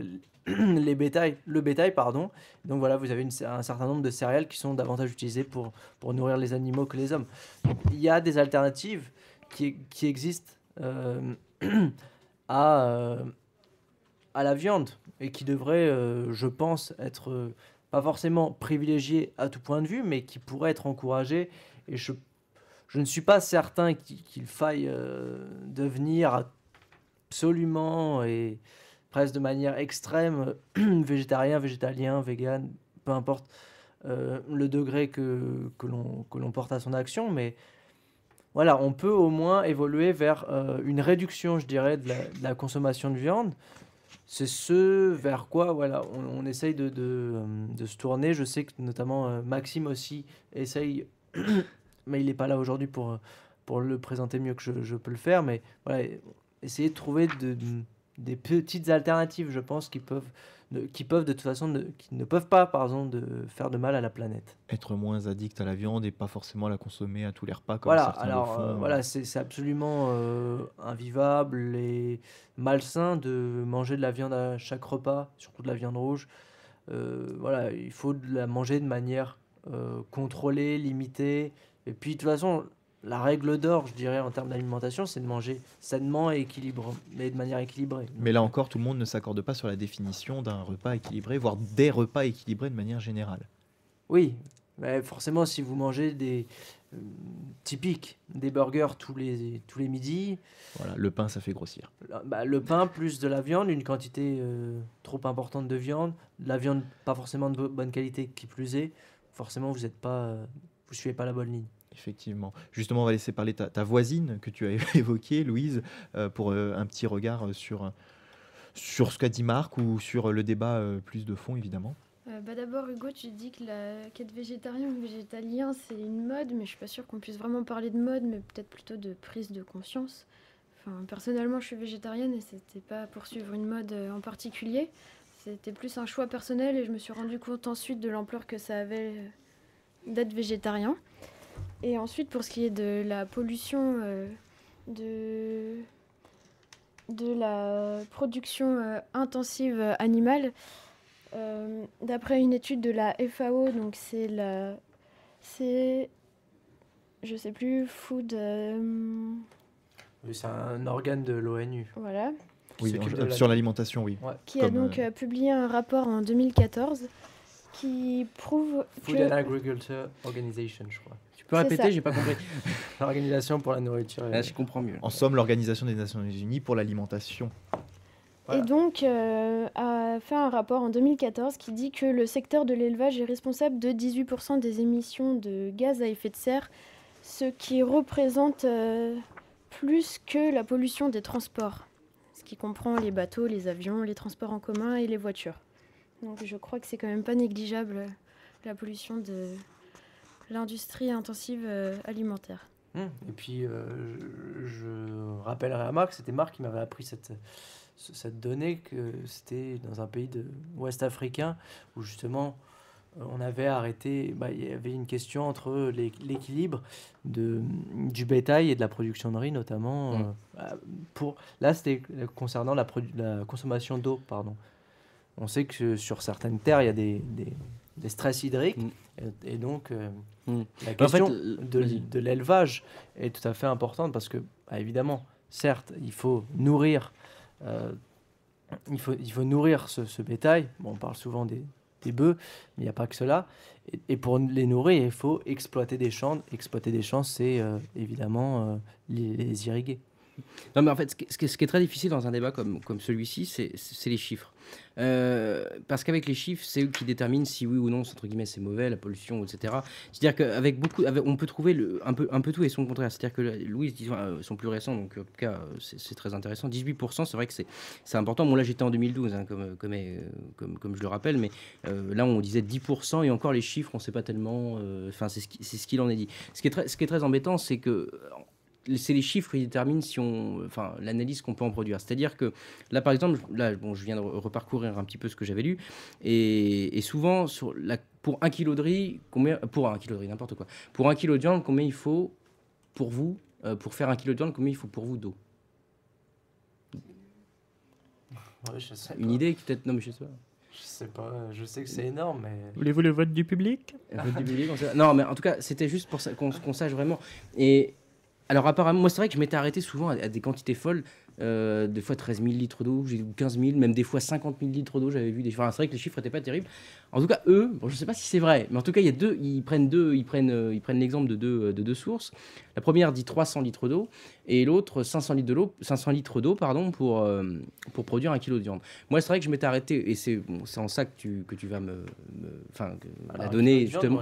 *clears throat* les bétails, le bétail, pardon. Donc voilà, vous avez un certain nombre de céréales qui sont davantage utilisées pour, pour nourrir les animaux que les hommes. il y a des alternatives qui, qui existent euh, *clears throat* à, euh, à la viande et qui devraient, euh, je pense, être pas forcément privilégiées à tout point de vue, mais qui pourraient être encouragées. Et je, je ne suis pas certain qu'il faille devenir absolument et presque de manière extrême, *clears throat* végétarien, végétalien, vegan, peu importe euh, le degré que, que l'on porte à son action, mais voilà, on peut au moins évoluer vers euh, une réduction, je dirais, de la, consommation de viande. C'est ce vers quoi voilà, on, essaye de, euh, de, se tourner. Je sais que notamment Maxime aussi essaye, *clears throat* mais il n'est pas là aujourd'hui pour, pour le présenter mieux que je, je peux le faire, mais voilà, essayer de trouver de, des petites alternatives, je pense, qui peuvent, qui peuvent de toute façon, ne, qui ne peuvent pas, par exemple, de faire de mal à la planète. Être moins addict à la viande et pas forcément la consommer à tous les repas. Comme voilà, alors euh, euh. voilà, c'est absolument euh, invivable et malsain de manger de la viande à chaque repas, surtout de la viande rouge. voilà, il faut la manger de manière contrôlée, limitée. Et puis de toute façon, la règle d'or, je dirais, en termes d'alimentation, c'est de manger sainement et équilibré, mais de manière équilibrée. Mais là encore, tout le monde ne s'accorde pas sur la définition d'un repas équilibré, voire des repas équilibrés de manière générale. Oui, mais forcément, si vous mangez des euh, typiques, des burgers tous les, tous les midis. Voilà, le pain, ça fait grossir. Bah, le pain plus de la viande, une quantité euh, trop importante de viande, la viande pas forcément de bonne qualité, qui plus est, forcément, vous ne pas, euh, vous suivez pas la bonne ligne. Effectivement. Justement, on va laisser parler ta, voisine que tu as *laughs* évoquée, Louise, euh, pour euh, un petit regard euh, sur, sur ce qu'a dit Marc ou sur le débat plus de fond, évidemment. Bah D'abord, Hugo, tu dis que quête végétarien ou végétalien, c'est une mode, mais je suis pas sûre qu'on puisse vraiment parler de mode, mais peut-être plutôt de prise de conscience. personnellement, je suis végétarienne et c'était pas pour suivre une mode en particulier. C'était plus un choix personnel et je me suis rendu compte ensuite de l'ampleur que ça avait d'être végétarien. Et ensuite, pour ce qui est de la pollution euh, de, de la production euh, intensive euh, animale, d'après une étude de la FAO, donc c'est la. C'est. Je sais plus, Food. c'est un organe de l'ONU. Voilà. Oui, sur l'alimentation, oui. Qui a donc publié un rapport en 2014 qui prouve Food and Agriculture Organization, je crois peux répéter, j'ai pas compris. *laughs* L'organisation pour la nourriture. Là, ah, je comprends mieux. En somme, l'Organisation des Nations Unies pour l'alimentation. Et donc, euh, a fait un rapport en 2014 qui dit que le secteur de l'élevage est responsable de 18% des émissions de gaz à effet de serre, ce qui représente euh, plus que la pollution des transports, ce qui comprend les bateaux, les avions, les transports en commun et les voitures. Donc je crois que c'est quand même pas négligeable la pollution de, l'industrie intensive euh, alimentaire. Hum, et puis, euh, je rappellerai à Marc, c'était Marc qui m'avait appris cette, cette donnée, que c'était dans un pays de ouest africain où justement on avait arrêté, bah, il y avait une question entre l'équilibre du bétail et de la production de riz notamment. Hum. Euh, bah, pour, là, c'était concernant la, la consommation d'eau, pardon. On sait que sur certaines terres, il y a des des stress hydriques. Mm. Et, donc, euh, mm. la question euh, de, l'élevage est tout à fait importante parce que, bah, évidemment, certes, il faut nourrir, euh, il faut, il faut nourrir ce, bétail. on parle souvent des, bœufs, mais il n'y a pas que cela. Et, pour les nourrir, il faut exploiter des champs. Exploiter des champs, c'est évidemment les, irriguer. Non, mais en fait, ce qui, est, ce qui, est très difficile dans un débat comme, comme celui-ci, c'est les chiffres. Euh, parce qu'avec les chiffres, c'est eux qui déterminent si oui ou non, entre guillemets, c'est mauvais, la pollution, etc. C'est-à-dire qu'avec beaucoup, on peut trouver le, un, peu, un peu tout et son contraire. C'est-à-dire que Louis, euh, ils sont plus récents, donc euh, en tout cas, c'est très intéressant. 18%, c'est vrai que c'est important. Bon, là, j'étais en 2012, hein, comme, comme, comme, comme, je le rappelle, mais là, on disait 10%, et encore les chiffres, on ne sait pas tellement. Enfin, c'est ce qu'il en est dit. Ce qui est ce qui est très embêtant, c'est que c'est les chiffres qui déterminent si on, enfin, l'analyse qu'on peut en produire. C'est-à-dire que là, par exemple, là, bon, je viens de reparcourir un petit peu ce que j'avais lu, et, souvent sur la, pour un kilo de riz, combien, pour un kilo de riz, n'importe quoi, pour un kilo de viande, combien il faut pour vous, euh, pour faire un kilo de viande, combien il faut pour vous d'eau Une idée idée peut-être, non mais je sais pas. Je sais pas, je sais que c'est énorme, mais... Voulez-vous le vote du public, le vote du public Non, mais en tout cas, c'était juste pour qu'on sache vraiment. Et alors apparemment, moi c'est vrai que je m'étais arrêté souvent à, des quantités folles, euh, des fois 13 000 litres d'eau, 15 000, même des fois 50 000 litres d'eau, j'avais vu des enfin, c'est vrai que les chiffres n'étaient pas terribles. En tout cas, eux, je ne sais pas si c'est vrai, mais en tout cas, il y a deux, ils prennent deux, ils prennent, euh, ils prennent l'exemple de deux, euh, de deux sources. La première dit 300 litres d'eau et l'autre 500 litres de l'eau 500 litres d'eau pardon, pour, euh, pour produire un kilo de viande. Moi, c'est vrai que je m'étais arrêté et c'est c'est en ça que tu, que tu vas me, enfin, la bah, donner justement.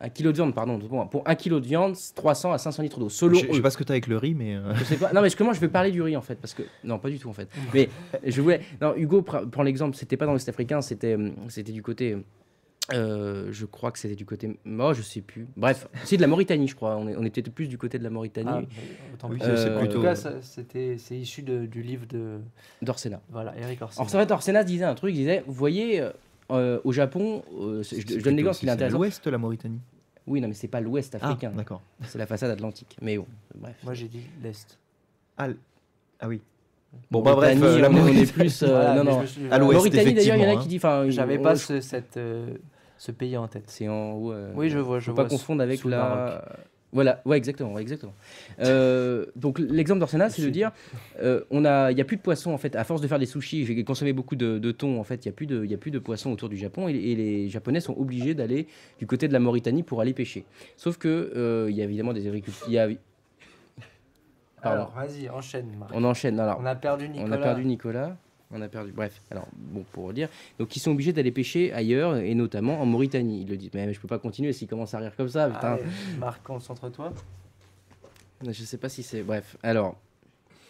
Un kilo, de... viande, pardon. Pour un kilo de viande, 300 à 500 litres d'eau. Solo. Je, sais pas ce que tu as avec le riz, mais. Euh, sais pas. Non, mais comment je vais parler du riz en fait Parce que non, pas du tout en fait. mais euh, je voulais. Non, Hugo prend l'exemple. C'était pas dans l'Est africain, c'était c'était du côté euh, je crois que c'était du côté. Oh, je sais plus. Bref, c'est de la Mauritanie, je crois. On, était plus du côté de la Mauritanie. oui, ah, c'est euh, plutôt. c'est issu du livre de. D'Orsena. Voilà, Eric Orsena. En fait, Orsena disait un truc il disait, vous voyez, euh, au Japon, je, je donne l'exemple, il est intéressant. C'est l'ouest, la Mauritanie. Oui, non, mais c'est pas l'ouest ah, africain. d'accord. C'est la façade atlantique. Mais bon, bref. Moi, j'ai dit l'est. Ah, ah oui. Bon, bah, bref, la Mauritanie, on est plus. non, non. À l'ouest. Mauritanie, d'ailleurs, il y en a qui hein dit. J'avais pas cette ce pays en tête. C'est en haut. Euh, oui, je vois, je faut Pas confondre avec la. Voilà, ouais, exactement, exactement. Euh, donc l'exemple d'Orsena, c'est de dire, euh, on a, il y a plus de poissons en fait. À force de faire des sushis, j'ai consommé beaucoup de, thon en fait. Il n'y a plus de, a plus de poissons autour du Japon et, les Japonais sont obligés d'aller du côté de la Mauritanie pour aller pêcher. Sauf que il y a évidemment des agriculteurs. Pardon. Alors vas-y, enchaîne. On enchaîne. Alors, on a perdu Nicolas. On a perdu Nicolas on a perdu. Bref, alors, bon, pour dire. Donc, ils sont obligés d'aller pêcher ailleurs, et notamment en Mauritanie. Ils le disent, mais, je je peux pas continuer s'ils commencent à rire comme ça. Ah putain. Marc, concentre-toi. Je sais pas si c'est. Bref, alors,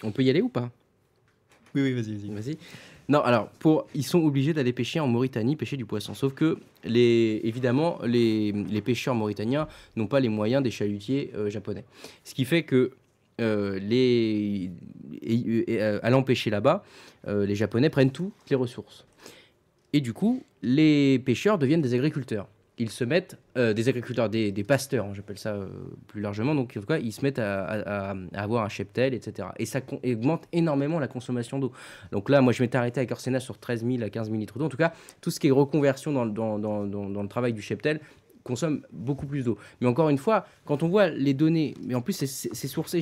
on peut y aller ou pas Oui, oui, vas-y, vas-y. Vas-y. Non, alors, pour, ils sont obligés d'aller pêcher en Mauritanie, pêcher du poisson. Sauf que, les, évidemment, les, les pêcheurs mauritaniens n'ont pas les moyens des chalutiers euh, japonais. Ce qui fait que, euh, les, et, euh, allant pêcher là-bas, euh, les Japonais prennent toutes les ressources. Et du coup, les pêcheurs deviennent des agriculteurs. Ils se mettent, euh, des agriculteurs, des, pasteurs, hein, j'appelle ça euh, plus largement, donc en ils se mettent à, avoir un cheptel, etc. Et ça augmente énormément la consommation d'eau. Donc là, moi, je m'étais arrêté avec Orsena sur 13 000 à 15 000 litres d'eau. En tout cas, tout ce qui est reconversion dans, dans le travail du cheptel, consomme beaucoup plus d'eau. Mais encore une fois, quand on voit les données, mais en plus c'est sourcé,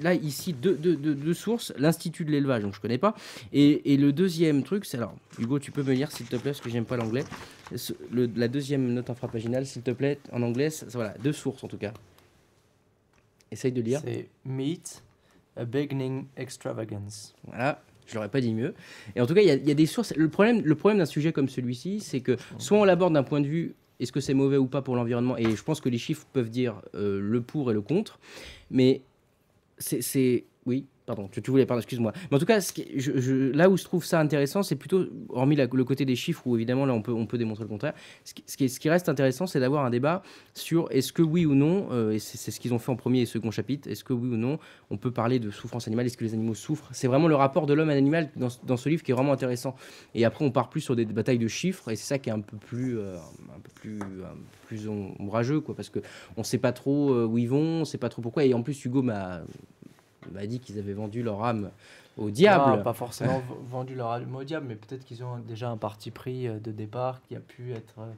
là ici deux, sources, l'Institut de l'élevage, donc je connais pas, et, le deuxième truc, c'est alors Hugo, tu peux me lire s'il te plaît, parce que j'aime pas l'anglais, la deuxième note infrapaginale, s'il te plaît, en anglais, voilà, deux sources en tout cas. Essaye de lire. C'est Meat, a Beginning Extravagance. Voilà, je l'aurais pas dit mieux. Et en tout cas, il y, y, a des sources. Le problème, le problème d'un sujet comme celui-ci, c'est que soit on l'aborde d'un point de vue est-ce que c'est mauvais ou pas pour l'environnement Et je pense que les chiffres peuvent dire euh, le pour et le contre. Mais c'est. Oui. Pardon, tu, tu voulais, pardon, excuse-moi. Mais en tout cas, ce là où je trouve ça intéressant, c'est plutôt, hormis le côté des chiffres, où évidemment, là, on peut, on peut démontrer le contraire, ce qui, ce qui, reste intéressant, c'est d'avoir un débat sur est-ce que oui ou non, euh, et c'est ce qu'ils ont fait en premier et second chapitre, est-ce que oui ou non, on peut parler de souffrance animale, est-ce que les animaux souffrent C'est vraiment le rapport de l'homme à l'animal dans, dans, ce livre qui est vraiment intéressant. Et après, on part plus sur des batailles de chiffres, et c'est ça qui est un peu plus, euh, un peu plus, plus ombrageux, quoi, parce qu'on ne sait pas trop euh, où ils vont, on ne sait pas trop pourquoi, et en plus, Hugo m'a m'a dit qu'ils avaient vendu leur âme au diable. pas forcément *laughs* vendu leur âme au diable, mais peut-être qu'ils ont déjà un parti pris euh, de départ qui a pu être euh,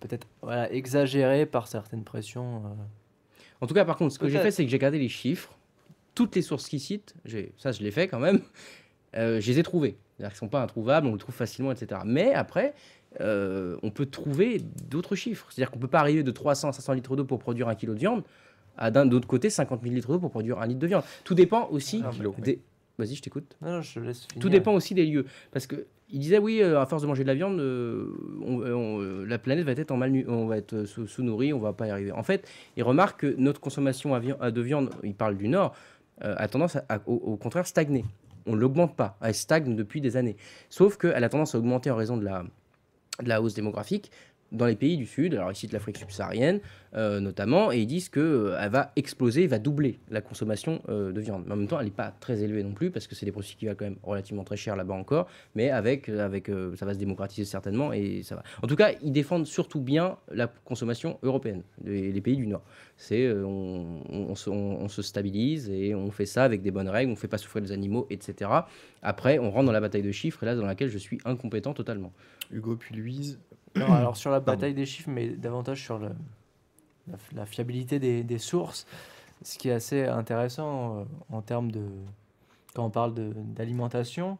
peut-être exagéré par certaines pressions. Euh. En tout cas, par contre, ce que j'ai fait, c'est que j'ai gardé les chiffres. Toutes les sources qu'ils citent, ça je l'ai fait quand même, je les ai trouvées. Ils ne sont pas introuvables, on le trouve facilement, etc. Mais après, on peut trouver d'autres chiffres. C'est-à-dire qu'on ne peut pas arriver de 300 à 500 litres d'eau pour produire un kilo de viande. Ah, d'un autre côté 50 000 litres d'eau pour produire un litre de viande. Tout dépend aussi des... Vas-y, je t'écoute. je Tout dépend aussi des lieux. Parce que il disait oui, euh, à force de manger de la viande, euh, euh, la planète va être en mal, on va être sous nourri on va pas y arriver. En fait, il remarque que notre consommation à de viande, il parle du Nord, a tendance au, contraire stagner. On l'augmente pas, elle stagne depuis des années. Sauf qu'elle a tendance à augmenter en raison de la, de la hausse démographique, dans les pays du Sud, alors ici de l'Afrique subsaharienne euh, notamment, et ils disent qu'elle euh, elle va exploser, va doubler la consommation euh, de viande. Mais en même temps, elle n'est pas très élevée non plus, parce que c'est des produits qui valent quand même relativement très cher là-bas encore, mais avec, avec ça va se démocratiser certainement, et ça va. En tout cas, ils défendent surtout bien la consommation européenne, les, pays du Nord. C'est on, on, se stabilise et on fait ça avec des bonnes règles, on ne fait pas souffrir les animaux, etc. Après, on rentre dans la bataille de chiffres, et là, dans laquelle je suis incompétent totalement. Hugo puis Louise, alors sur la bataille des chiffres, mais davantage sur le, la, fiabilité des, sources, ce qui est assez intéressant euh, en termes de... Quand on parle d'alimentation,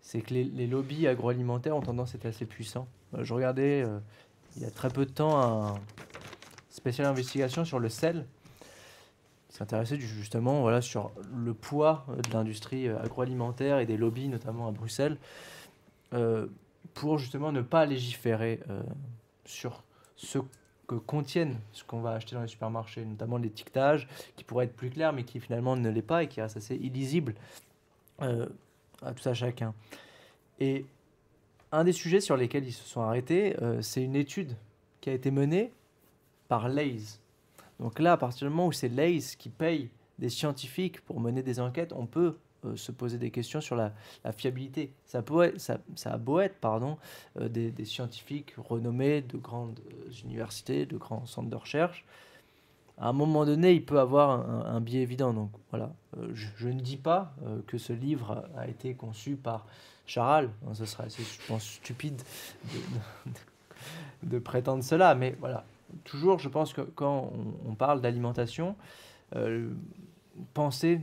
c'est que les, lobbies agroalimentaires ont tendance à être assez puissants. Euh, je regardais euh, il y a très peu de temps un spécial investigation sur le sel. qui s'intéressait justement voilà, sur le poids de l'industrie agroalimentaire et des lobbies, notamment à Bruxelles pour justement ne pas légiférer euh, sur ce que contiennent ce qu'on va acheter dans les supermarchés, notamment l'étiquetage, qui pourrait être plus clair, mais qui finalement ne l'est pas et qui reste assez illisible euh, à tout à chacun. Et un des sujets sur lesquels ils se sont arrêtés, euh, c'est une étude qui a été menée par Lays. Donc là, à partir du moment où c'est Lays qui paye des scientifiques pour mener des enquêtes, on peut euh, se poser des questions sur la, fiabilité. Ça, peut être, ça, ça a beau être pardon, euh, des, scientifiques renommés de grandes euh, universités, de grands centres de recherche. À un moment donné, il peut avoir un, biais évident. Donc voilà, je, ne dis pas que ce livre a été conçu par Charal. ce serait assez, je pense, stupide de, prétendre cela. Mais voilà, toujours, je pense que quand on, on parle d'alimentation, penser,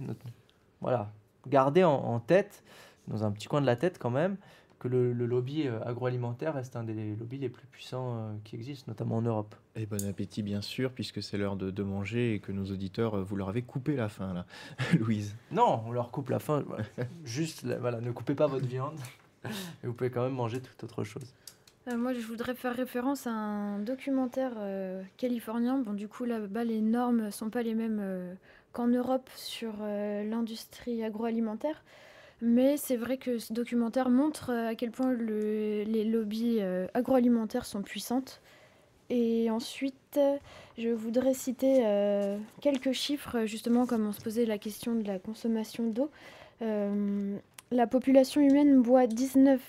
voilà, garder en, tête, dans un petit coin de la tête quand même, que le, lobby euh, agroalimentaire reste un des lobbies les plus puissants euh, qui existent, notamment en Europe. Et bon appétit bien sûr, puisque c'est l'heure de, manger et que nos auditeurs, euh, vous leur avez coupé la faim là, *laughs* Louise. Non, on leur coupe la faim. *laughs* Juste, voilà, ne coupez pas votre viande. *laughs* vous pouvez quand même manger toute autre chose. moi, je voudrais faire référence à un documentaire californien. Bon, du coup, là-bas, les normes sont pas les mêmes qu'en Europe sur euh, l'industrie agroalimentaire. Mais c'est vrai que ce documentaire montre euh, à quel point les lobbies euh, agroalimentaires sont puissantes. Et ensuite, je voudrais citer quelques chiffres, justement, comme on se posait la question de la consommation d'eau. la population humaine boit 19,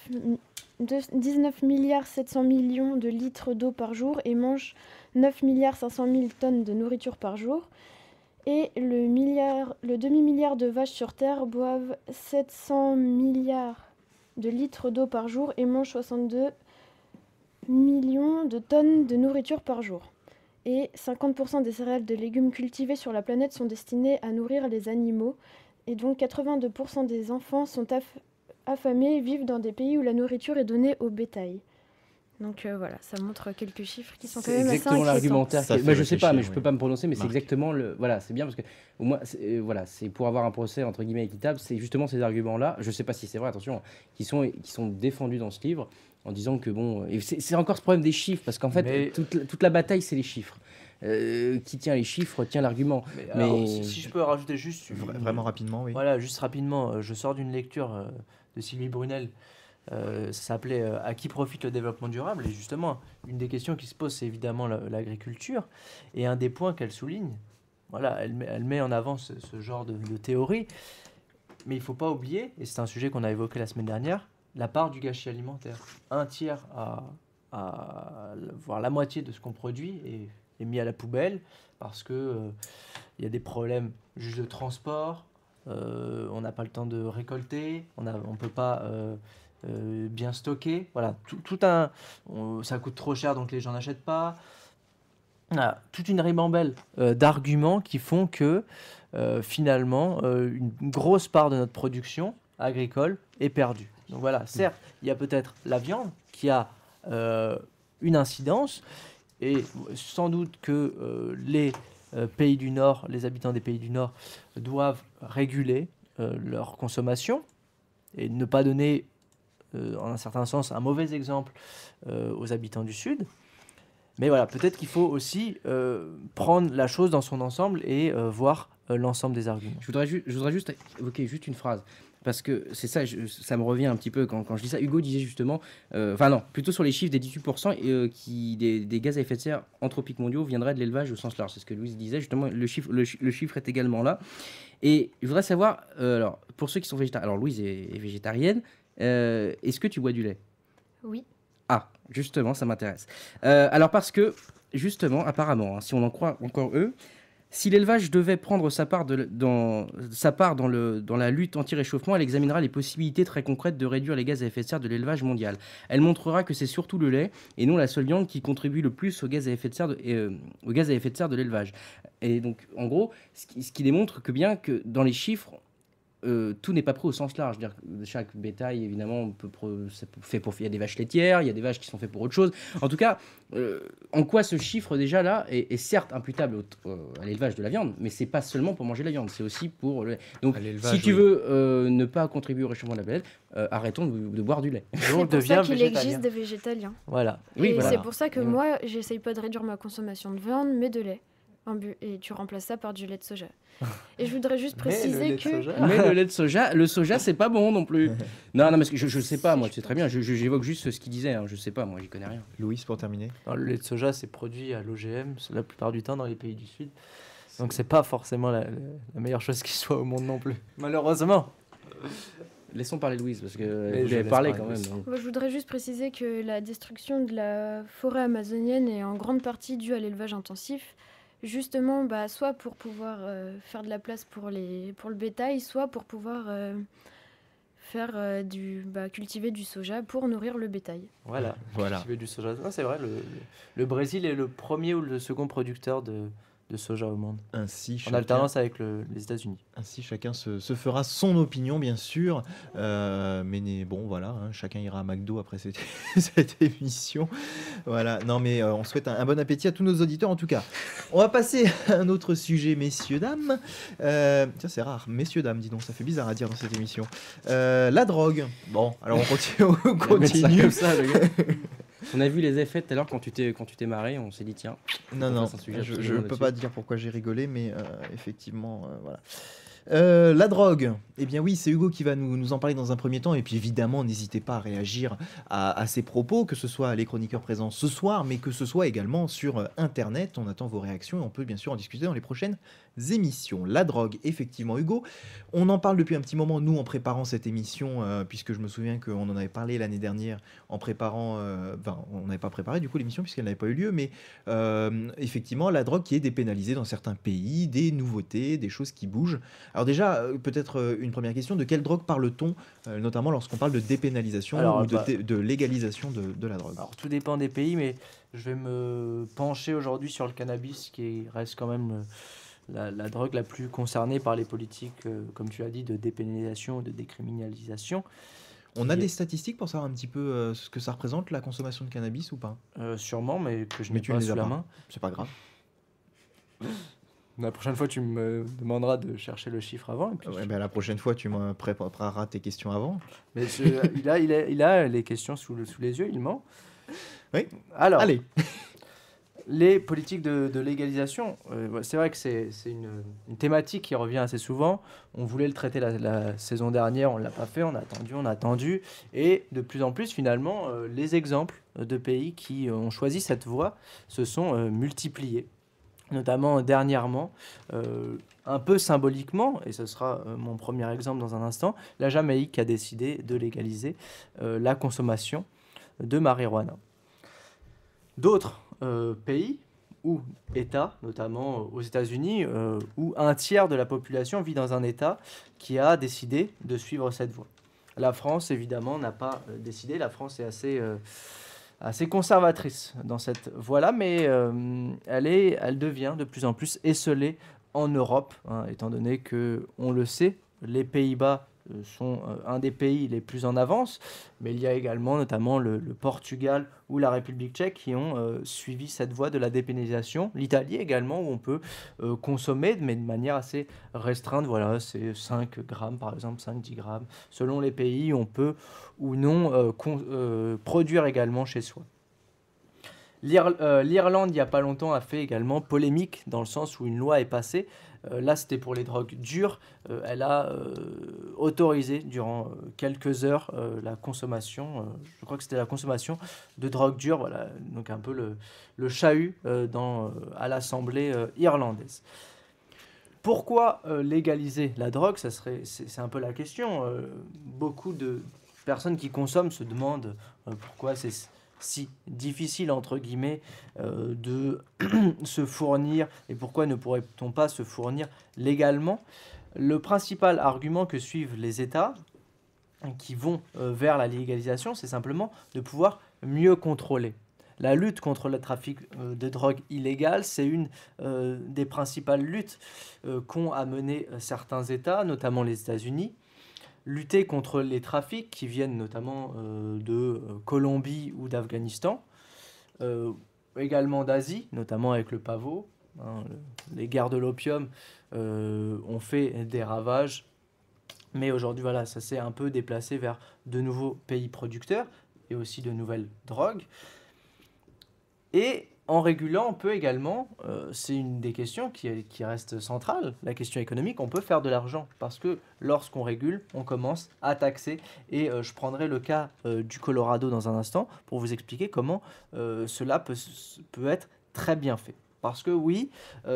milliards 700 millions de litres d'eau par jour et mange 9 milliards 500 tonnes de nourriture par jour et le, demi-milliard de vaches sur Terre boivent 700 milliards de litres d'eau par jour et mangent 62 millions de tonnes de nourriture par jour. Et 50% des céréales de légumes cultivés sur la planète sont destinés à nourrir les animaux. Et donc 82% des enfants sont affamés et vivent dans des pays où la nourriture est donnée au bétail. Donc euh, voilà, ça montre quelques chiffres qui sont quand même exactement l'argumentaire. Qui... je sais pas, mais je ne peux pas me prononcer, mais c'est exactement le. Voilà, c'est bien parce que au moins, euh, voilà, c'est pour avoir un procès entre guillemets équitable. C'est justement ces arguments-là. Je ne sais pas si c'est vrai, attention, qui sont qui sont défendus dans ce livre en disant que bon, c'est encore ce problème des chiffres parce qu'en fait toute, la, bataille c'est les chiffres. Euh, qui tient les chiffres tient l'argument. Mais, si, je peux rajouter juste vraiment rapidement, oui. Voilà, juste rapidement, je sors d'une lecture de Sylvie Brunel euh, ça s'appelait euh, À qui profite le développement durable Et justement, une des questions qui se pose, c'est évidemment l'agriculture. Et un des points qu'elle souligne, voilà, elle, met, elle met en avant ce, genre de, théorie. Mais il ne faut pas oublier, et c'est un sujet qu'on a évoqué la semaine dernière, la part du gâchis alimentaire. Un tiers à, à voire la moitié de ce qu'on produit est, est, mis à la poubelle parce que euh, il y a des problèmes juste de transport, on n'a pas le temps de récolter, on ne on peut pas euh, bien stocké. Voilà, tout, un. ça coûte trop cher, donc les gens n'achètent pas. toute une ribambelle euh, d'arguments qui font que euh, finalement, une, une grosse part de notre production agricole est perdue. Donc voilà, certes, il y a peut-être la viande qui a une incidence, et sans doute que les pays du Nord, les habitants des pays du Nord, doivent réguler leur consommation et ne pas donner euh, en un certain sens, un mauvais exemple euh, aux habitants du Sud. Mais voilà, peut-être qu'il faut aussi euh, prendre la chose dans son ensemble et voir l'ensemble des arguments. Je voudrais, je voudrais juste évoquer juste une phrase parce que c'est ça, ça me revient un petit peu quand, je dis ça. Hugo disait justement, enfin non, plutôt sur les chiffres des 18% qui, des, des, gaz à effet de serre anthropiques mondiaux viendraient de l'élevage au sens large. C'est ce que Louise disait, justement, le chiffre, le, chiffre est également là. Et je voudrais savoir, alors, pour ceux qui sont végétariens, alors Louise est végétarienne, euh, est-ce que tu bois du lait Oui. Ah, justement, ça m'intéresse. Euh, alors parce que, justement, apparemment, hein, si on en croit encore eux, si l'élevage devait prendre sa part, dans, sa part dans, le, dans la lutte anti-réchauffement, elle examinera les possibilités très concrètes de réduire les gaz à effet de serre de l'élevage mondial. Elle montrera que c'est surtout le lait et non la seule viande qui contribue le plus aux gaz à effet de serre de, euh, gaz à effet de, serre de l'élevage. Et donc, en gros, ce ce qui démontre que bien que dans les chiffres, euh, tout n'est pas pris au sens large. -dire chaque bétail, évidemment, peut fait pour, il y a des vaches laitières, il y a des vaches qui sont faites pour autre chose. En tout cas, euh, en quoi ce chiffre déjà là est, certes imputable à l'élevage de la viande, mais c'est pas seulement pour manger la viande, c'est aussi pour le... donc si tu veux euh, ne pas contribuer au réchauffement de la planète, arrêtons de, boire du lait. C'est pour ça qu'il existe des végétaliens. Voilà. oui, c'est pour ça que moi, j'essaye pas de réduire ma consommation de viande, mais de lait et tu remplaces ça par du lait de soja. *laughs* Et je voudrais juste préciser que. Mais le lait de soja, *laughs* le soja, c'est pas bon non plus. *laughs* non, non, parce que je, je sais pas, moi, sais très bien. J'évoque juste ce qu'il disait. Hein. Je sais pas, moi, j'y connais rien. Louise, pour terminer. le lait de soja, c'est produit à l'OGM, la plupart du temps dans les pays du Sud. Donc, c'est pas forcément la, meilleure chose qui soit au monde non plus. Malheureusement. Laissons parler Louise, parce que vais parlé quand même. je voudrais juste préciser que la destruction de la forêt amazonienne est en grande partie due à l'élevage intensif justement bah, soit pour pouvoir euh, faire de la place pour, les, pour le bétail, soit pour pouvoir euh, faire euh, du bah, cultiver du soja pour nourrir le bétail. Voilà, voilà. du soja. c'est vrai, le, le, Brésil est le premier ou le second producteur de, de soja au monde. Ainsi, chacun... en alternance avec les États-Unis. Ainsi, chacun se, fera son opinion, bien sûr. Euh, mais bon, voilà, hein, chacun ira à McDo après cette, *laughs* émission. Voilà, non, mais euh, on souhaite un, bon appétit à tous nos auditeurs, en tout cas. On va passer à un autre sujet, messieurs, dames. Euh, tiens, c'est rare, messieurs, dames, dis donc, ça fait bizarre à dire dans cette émission. la drogue. Bon, alors on continue. on *laughs* continue. ça, le gars. *laughs* On a vu les effets tout à l'heure quand tu t'es marré, on s'est dit tiens. Non non, je ne peux pas dire pourquoi j'ai rigolé, mais euh, effectivement euh, voilà. Euh, la drogue, eh bien oui, c'est Hugo qui va nous, en parler dans un premier temps. Et puis évidemment, n'hésitez pas à réagir à, ses propos, que ce soit les chroniqueurs présents ce soir, mais que ce soit également sur Internet. On attend vos réactions et on peut bien sûr en discuter dans les prochaines émissions. La drogue, effectivement, Hugo. On en parle depuis un petit moment, nous, en préparant cette émission, euh, puisque je me souviens qu'on en avait parlé l'année dernière en préparant. Euh, enfin, on n'avait pas préparé du coup l'émission, puisqu'elle n'avait pas eu lieu, mais euh, effectivement, la drogue qui est dépénalisée dans certains pays, des nouveautés, des choses qui bougent. Alors, déjà, peut-être une première question de quelle drogue parle-t-on, notamment lorsqu'on parle de dépénalisation ou de, bah, de légalisation de, de la drogue Alors, tout dépend des pays, mais je vais me pencher aujourd'hui sur le cannabis qui reste quand même la, drogue la plus concernée par les politiques, euh, comme tu l'as dit, de dépénalisation, ou de décriminalisation. On a des statistiques pour savoir un petit peu euh, ce que ça représente la consommation de cannabis ou pas euh, Sûrement, mais que je n'ai pas sous la main. C'est pas grave. La prochaine fois, tu me demanderas de chercher le chiffre avant. Et ben, la prochaine fois, tu me prépareras tes questions avant. Mais il, a, les questions sous, sous les yeux, il ment. Oui. Alors. Allez les politiques de, légalisation, euh, c'est vrai que c'est une, thématique qui revient assez souvent. On voulait le traiter la, saison dernière, on ne l'a pas fait, on a attendu, on a attendu. Et de plus en plus, finalement, euh, les exemples de pays qui ont choisi cette voie se sont euh, multipliés notamment dernièrement, un peu symboliquement, et ce sera mon premier exemple dans un instant, la Jamaïque a décidé de légaliser la consommation de marijuana. D'autres euh, pays ou état, notamment euh, aux États-Unis, euh, où un tiers de la population vit dans un État qui a décidé de suivre cette voie. La France, évidemment, n'a pas décidé. La France est assez, assez conservatrice dans cette voie-là, mais elle, est, elle devient de plus en plus esselée en Europe, hein, étant donné que, on le sait, les Pays-Bas euh, sont euh, un des pays les plus en avance, mais il y a également notamment le, Portugal ou la République tchèque qui ont euh, suivi cette voie de la dépénalisation, l'Italie également où on peut consommer, mais de manière assez restreinte, voilà, c'est 5 grammes par exemple, 5-10 grammes, selon les pays, on peut ou non produire également chez soi. Euh, L'Irlande, il n'y a pas longtemps, a fait également polémique dans le sens où une loi est passée. Euh, là, c'était pour les drogues dures. Euh, elle a autorisé durant quelques heures la consommation, je crois que c'était la consommation de drogues dures, voilà, donc un peu le, le chahut dans, à l'Assemblée irlandaise. Pourquoi légaliser la drogue Ça serait, c'est, un peu la question. beaucoup de personnes qui consomment se demandent pourquoi c'est si difficile, entre guillemets, euh, de *clears throat* se fournir, et pourquoi ne pourrait-on pas se fournir légalement Le principal argument que suivent les États qui vont euh, vers la légalisation, c'est simplement de pouvoir mieux contrôler. La lutte contre le trafic euh, de drogue illégale, c'est une des principales luttes qu'ont à certains États, notamment les États-Unis, lutter contre les trafics qui viennent notamment euh, de euh, Colombie ou d'Afghanistan, euh, également d'Asie, notamment avec le pavot. Hein, les guerres de l'opium ont fait des ravages, mais aujourd'hui, voilà, ça s'est un peu déplacé vers de nouveaux pays producteurs et aussi de nouvelles drogues. Et en régulant, on peut également, euh, c'est une des questions qui, reste centrale, la question économique, on peut faire de l'argent parce que lorsqu'on régule, on commence à taxer. Et euh, je prendrai le cas euh, du Colorado dans un instant pour vous expliquer comment cela peut, être très bien fait parce que oui,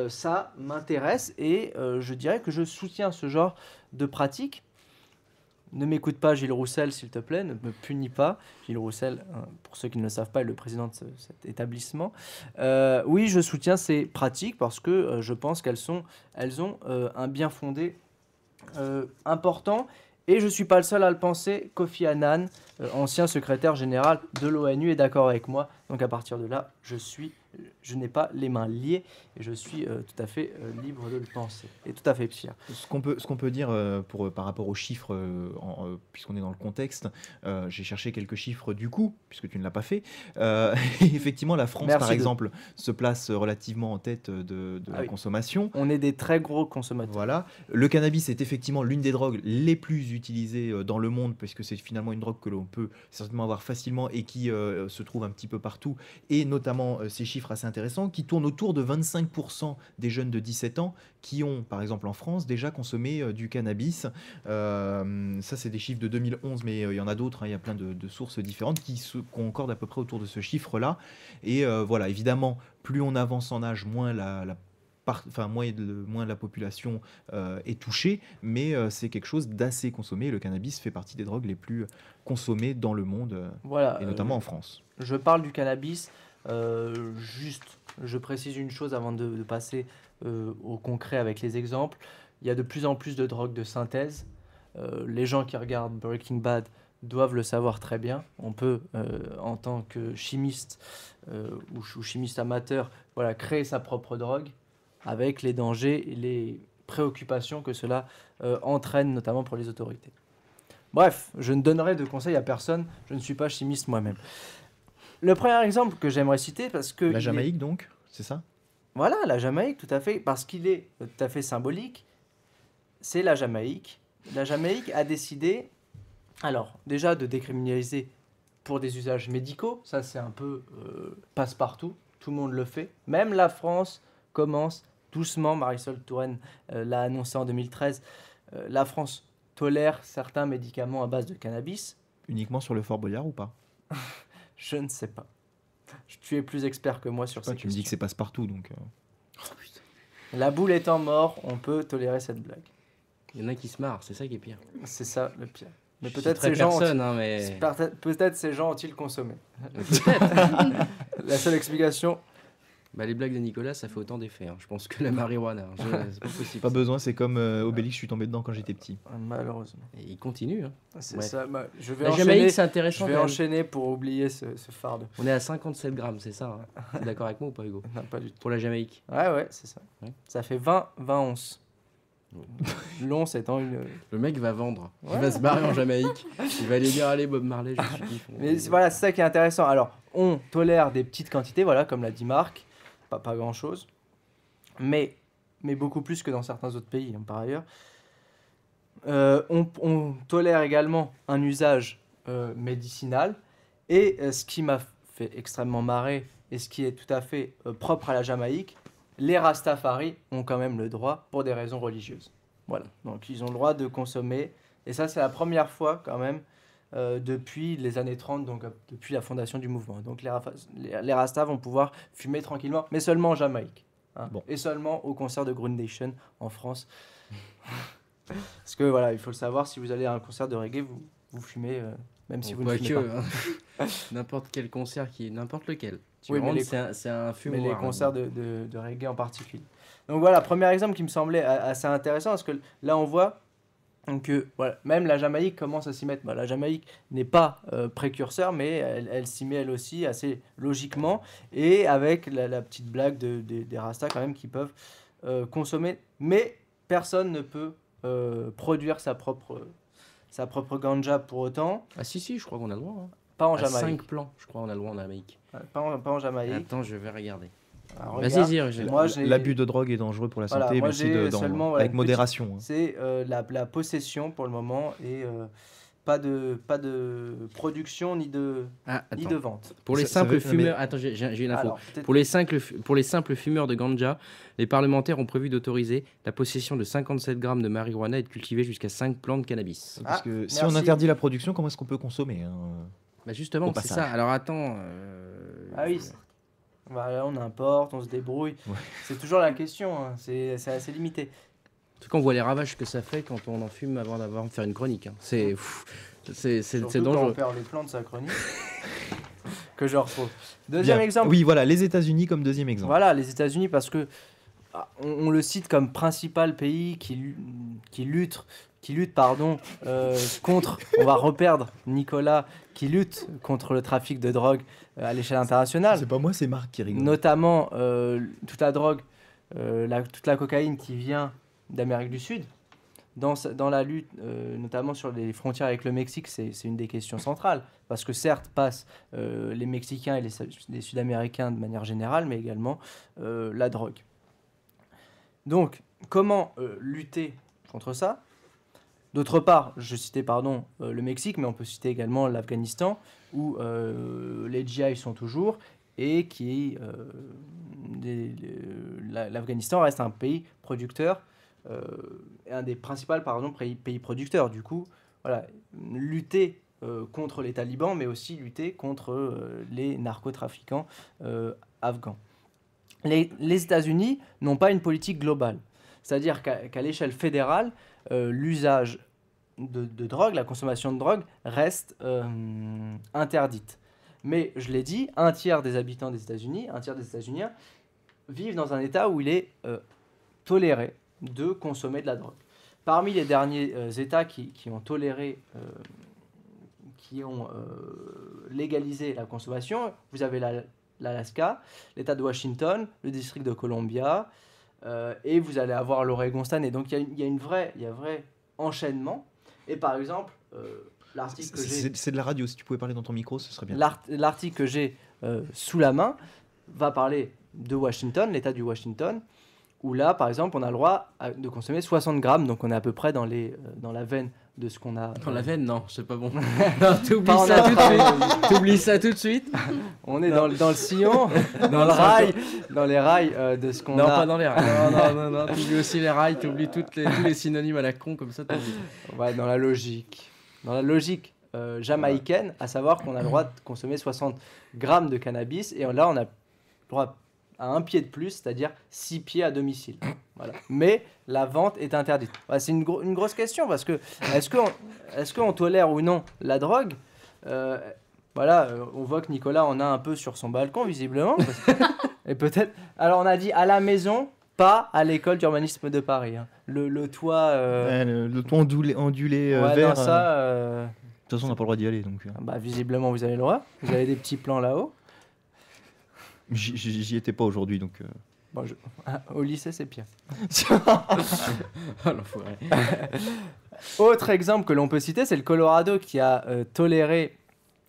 ça m'intéresse et je dirais que je soutiens ce genre de pratique ne m'écoute pas, Gilles Roussel, s'il te plaît, ne me punis pas. Gilles Roussel, hein, pour ceux qui ne le savent pas, est le président de cet établissement. Euh, oui, je soutiens ces pratiques parce que euh, je pense qu'elles sont, elles ont euh, un bien fondé important. Et je ne suis pas le seul à le penser. Kofi Annan, ancien secrétaire général de l'ONU, est d'accord avec moi. Donc à partir de là, je suis je n'ai pas les mains liées et je suis euh, tout à fait euh, libre de le penser et tout à fait pire. Ce qu'on peut, ce qu'on peut dire euh, pour, par rapport aux chiffres, puisqu'on est dans le contexte, j'ai cherché quelques chiffres du coup, puisque tu ne l'as pas fait. *laughs* effectivement, la France, par exemple, se place relativement en tête de, ah la consommation. On est des très gros consommateurs. Voilà. Le cannabis est effectivement l'une des drogues les plus utilisées dans le monde, puisque c'est finalement une drogue que l'on peut certainement avoir facilement et qui se trouve un petit peu partout. Et notamment, ces chiffres assez intéressants intéressant, qui tourne autour de 25% des jeunes de 17 ans qui ont, par exemple en France, déjà consommé euh, du cannabis. Euh, ça, c'est des chiffres de 2011, mais euh, il y en a d'autres, hein, il y a plein de, sources différentes qui se concordent à peu près autour de ce chiffre-là. Et voilà, évidemment, plus on avance en âge, moins la, la enfin moins, le, moins la population est touchée, mais c'est quelque chose d'assez consommé. Le cannabis fait partie des drogues les plus consommées dans le monde, et notamment en France. Je parle du cannabis euh, juste, je précise une chose avant de, passer euh, au concret avec les exemples. Il y a de plus en plus de drogues de synthèse. Euh, les gens qui regardent Breaking Bad doivent le savoir très bien. On peut, en tant que chimiste ou, chimiste amateur, voilà, créer sa propre drogue avec les dangers et les préoccupations que cela entraîne, notamment pour les autorités. Bref, je ne donnerai de conseils à personne, je ne suis pas chimiste moi-même. Le premier exemple que j'aimerais citer, parce que. La Jamaïque, donc C'est ça Voilà, la Jamaïque, tout à fait. Parce qu'il est tout à fait symbolique. C'est la Jamaïque. La Jamaïque a décidé, alors, déjà de décriminaliser pour des usages médicaux. Ça, c'est un peu euh, passe-partout. Tout le monde le fait. Même la France commence doucement. Marisol Touraine euh, l'a annoncé en 2013. Euh, la France tolère certains médicaments à base de cannabis. Uniquement sur le Fort Boyard ou pas *laughs* Je ne sais pas. Tu es plus expert que moi sur ça. Tu me dis que c'est passe-partout, donc. Euh. Oh, la boule étant mort, on peut tolérer cette blague. Il y en a qui se marrent, c'est ça qui est pire. C'est ça le pire. Mais peut-être ces, hein, mais... peut ces gens ont-ils consommé. *laughs* la seule explication bah, les blagues de Nicolas, ça fait autant d'effet. hein. Je pense que la marijuana. Hein, *laughs* c'est pas possible. Pas besoin, c'est comme euh, Obélix, je suis tombé dedans quand j'étais petit. Ah, malheureusement. Et il continue. hein. Ah, c'est ça. Bah, je vais, bah, enchaîner, je vais enchaîner pour oublier ce, ce fardeau. On est à 57 grammes, c'est ça. Hein. *laughs* T'es d'accord avec moi ou pas, Hugo Non, pas du tout. Pour la Jamaïque. Ouais, ouais, c'est ça. Ça fait 20, 20 onces. L'once étant une. Euh, Le mec va vendre. Il va se marier en Jamaïque. Il va aller dire Allez, Bob Marley, je suis Mais voilà, c'est ça qui est intéressant. Alors, on tolère des petites quantités, voilà, comme l'a dit Marc pas, pas grand-chose, mais, beaucoup plus que dans certains autres pays, hein, par ailleurs. Euh, on, tolère également un usage euh, médicinal, et euh, ce qui m'a fait extrêmement marrer, et ce qui est tout à fait propre à la Jamaïque, les Rastafari ont quand même le droit pour des raisons religieuses. Voilà, donc ils ont le droit de consommer, et ça c'est la première fois quand même euh, depuis les années 30, donc euh, depuis la fondation du mouvement. Donc les, Rastas vont pouvoir fumer tranquillement, mais seulement en Jamaïque. Hein, et seulement au concert de Green Nation en France. *laughs* Parce que voilà, il faut le savoir, si vous allez à un concert de reggae, vous, vous fumez, euh, même si vous ne fumez pas. Hein. *laughs* n'importe quel concert, qui n'importe lequel. Tu oui, mais c'est un, un Mais les hein. concerts de, de, reggae en particulier. Donc voilà, premier exemple qui me semblait assez intéressant, parce que là on voit donc voilà, même la Jamaïque commence à s'y mettre. Bah, la Jamaïque n'est pas euh, précurseur, mais elle, elle s'y met elle aussi assez logiquement et avec la, petite blague des Rastas quand même qui peuvent euh, consommer. Mais personne ne peut euh, produire sa propre, sa propre ganja pour autant. Ah si, si, je crois qu'on a le droit. Hein. Pas en à Jamaïque. 5 plans, je crois qu'on a le droit en Jamaïque. pas, en, pas en Jamaïque. Attends, je vais regarder vas ah, bah, L'abus de drogue est dangereux pour la santé, mais aussi avec modération. Hein. C'est euh, la, possession pour le moment et euh, pas, de, pas de production ni de, ah, ni de vente. Pour les simples fumeurs, j'ai pour, les simples, pour les simples fumeurs de ganja, les parlementaires ont prévu d'autoriser la possession de 57 grammes de marijuana et de cultiver jusqu'à 5 plants de cannabis. Ah, parce que si on interdit la production, comment est-ce qu'on peut consommer hein, bah justement, c'est ça. Alors attends. Euh, ah oui, bah, on importe, on se débrouille. C'est toujours la question, hein. c'est assez limité. En tout cas, on voit les ravages que ça fait quand on en fume avant d'avoir faire une chronique. Hein. C'est dangereux. Quand on perd les plans de sa chronique. *laughs* que je retrouve. Deuxième exemple. Oui, voilà, les États-Unis comme deuxième exemple. Voilà, les États-Unis parce que ah, on, le cite comme principal pays qui, qui lutte, qui lutte pardon, euh, contre. On va reperdre Nicolas qui lutte contre le trafic de drogue euh, à l'échelle internationale. C'est pas moi, c'est Marc qui rigole. Notamment euh, toute la drogue, euh, toute la cocaïne qui vient d'Amérique du Sud. Dans, la lutte, notamment sur les frontières avec le Mexique, c'est une des questions centrales. Parce que certes, passent les Mexicains et les, les Sud-Américains de manière générale, mais également la drogue. Donc, comment lutter contre ça D'autre part, je citais pardon euh, le Mexique, mais on peut citer également l'Afghanistan, où euh, les GI sont toujours et qui euh, l'Afghanistan reste un pays producteur, un des principaux pays, producteurs. Du coup, voilà, lutter contre les talibans, mais aussi lutter contre les narcotrafiquants afghans. Les, États-Unis n'ont pas une politique globale. C'est-à-dire qu'à l'échelle fédérale, l'usage de, drogue, la consommation de drogue reste euh, interdite. Mais je l'ai dit, un tiers des habitants des États-Unis, un tiers des États-Unis vivent dans un État où il est euh, toléré de consommer de la drogue. Parmi les derniers euh, États qui, ont toléré, qui ont légalisé la consommation, vous avez l'Alaska, l'État de Washington, le district de Columbia, et vous allez avoir l'Oregon State. Et donc il a une vraie, il y a un vrai enchaînement et par exemple, euh, l'article que j'ai. C'est de la radio, si tu pouvais parler dans ton micro, ce serait bien. L'article que j'ai euh, sous la main va parler de Washington, l'état du Washington, où là, par exemple, on a le droit de consommer 60 grammes, donc on est à peu près dans, les, euh, dans la veine de ce qu'on a. Dans la euh, veine, non, c'est pas bon. *laughs* T'oublies ça, tout de suite. ça tout de suite. On est dans, dans le sillon, *laughs* dans le rail, dans les rails euh, de ce qu'on a. Non, pas dans les rails. *laughs* Non, non, non, non. T'oublies aussi les rails, t'oublies toutes les, tous les synonymes à la con comme ça. Ouais, dans la logique. Dans la logique. Euh, jamaïcaine, à savoir qu'on a le droit de consommer 60 grammes de cannabis et là on a le droit à un pied de plus, c'est-à-dire 6 pieds à domicile. Mais la vente est interdite. c'est une, grosse question parce que est-ce qu'on est tolère ou non la drogue euh, Voilà, euh, on voit que Nicolas en a un peu sur son balcon visiblement. Et peut-être. Alors on a dit à la maison, pas à l'école d'urbanisme de Paris. Hein. Le, toit. Euh, le, toit ondulé, vert. ça, de toute façon, on n'a pas le droit d'y aller. Donc. Ah, bah, visiblement, vous avez le droit. Vous avez des petits plans là-haut. J'y étais pas aujourd'hui, donc. Ah, au lycée, c'est pire. *laughs* Oh, *laughs* Autre exemple que l'on peut citer, c'est le Colorado qui a euh, toléré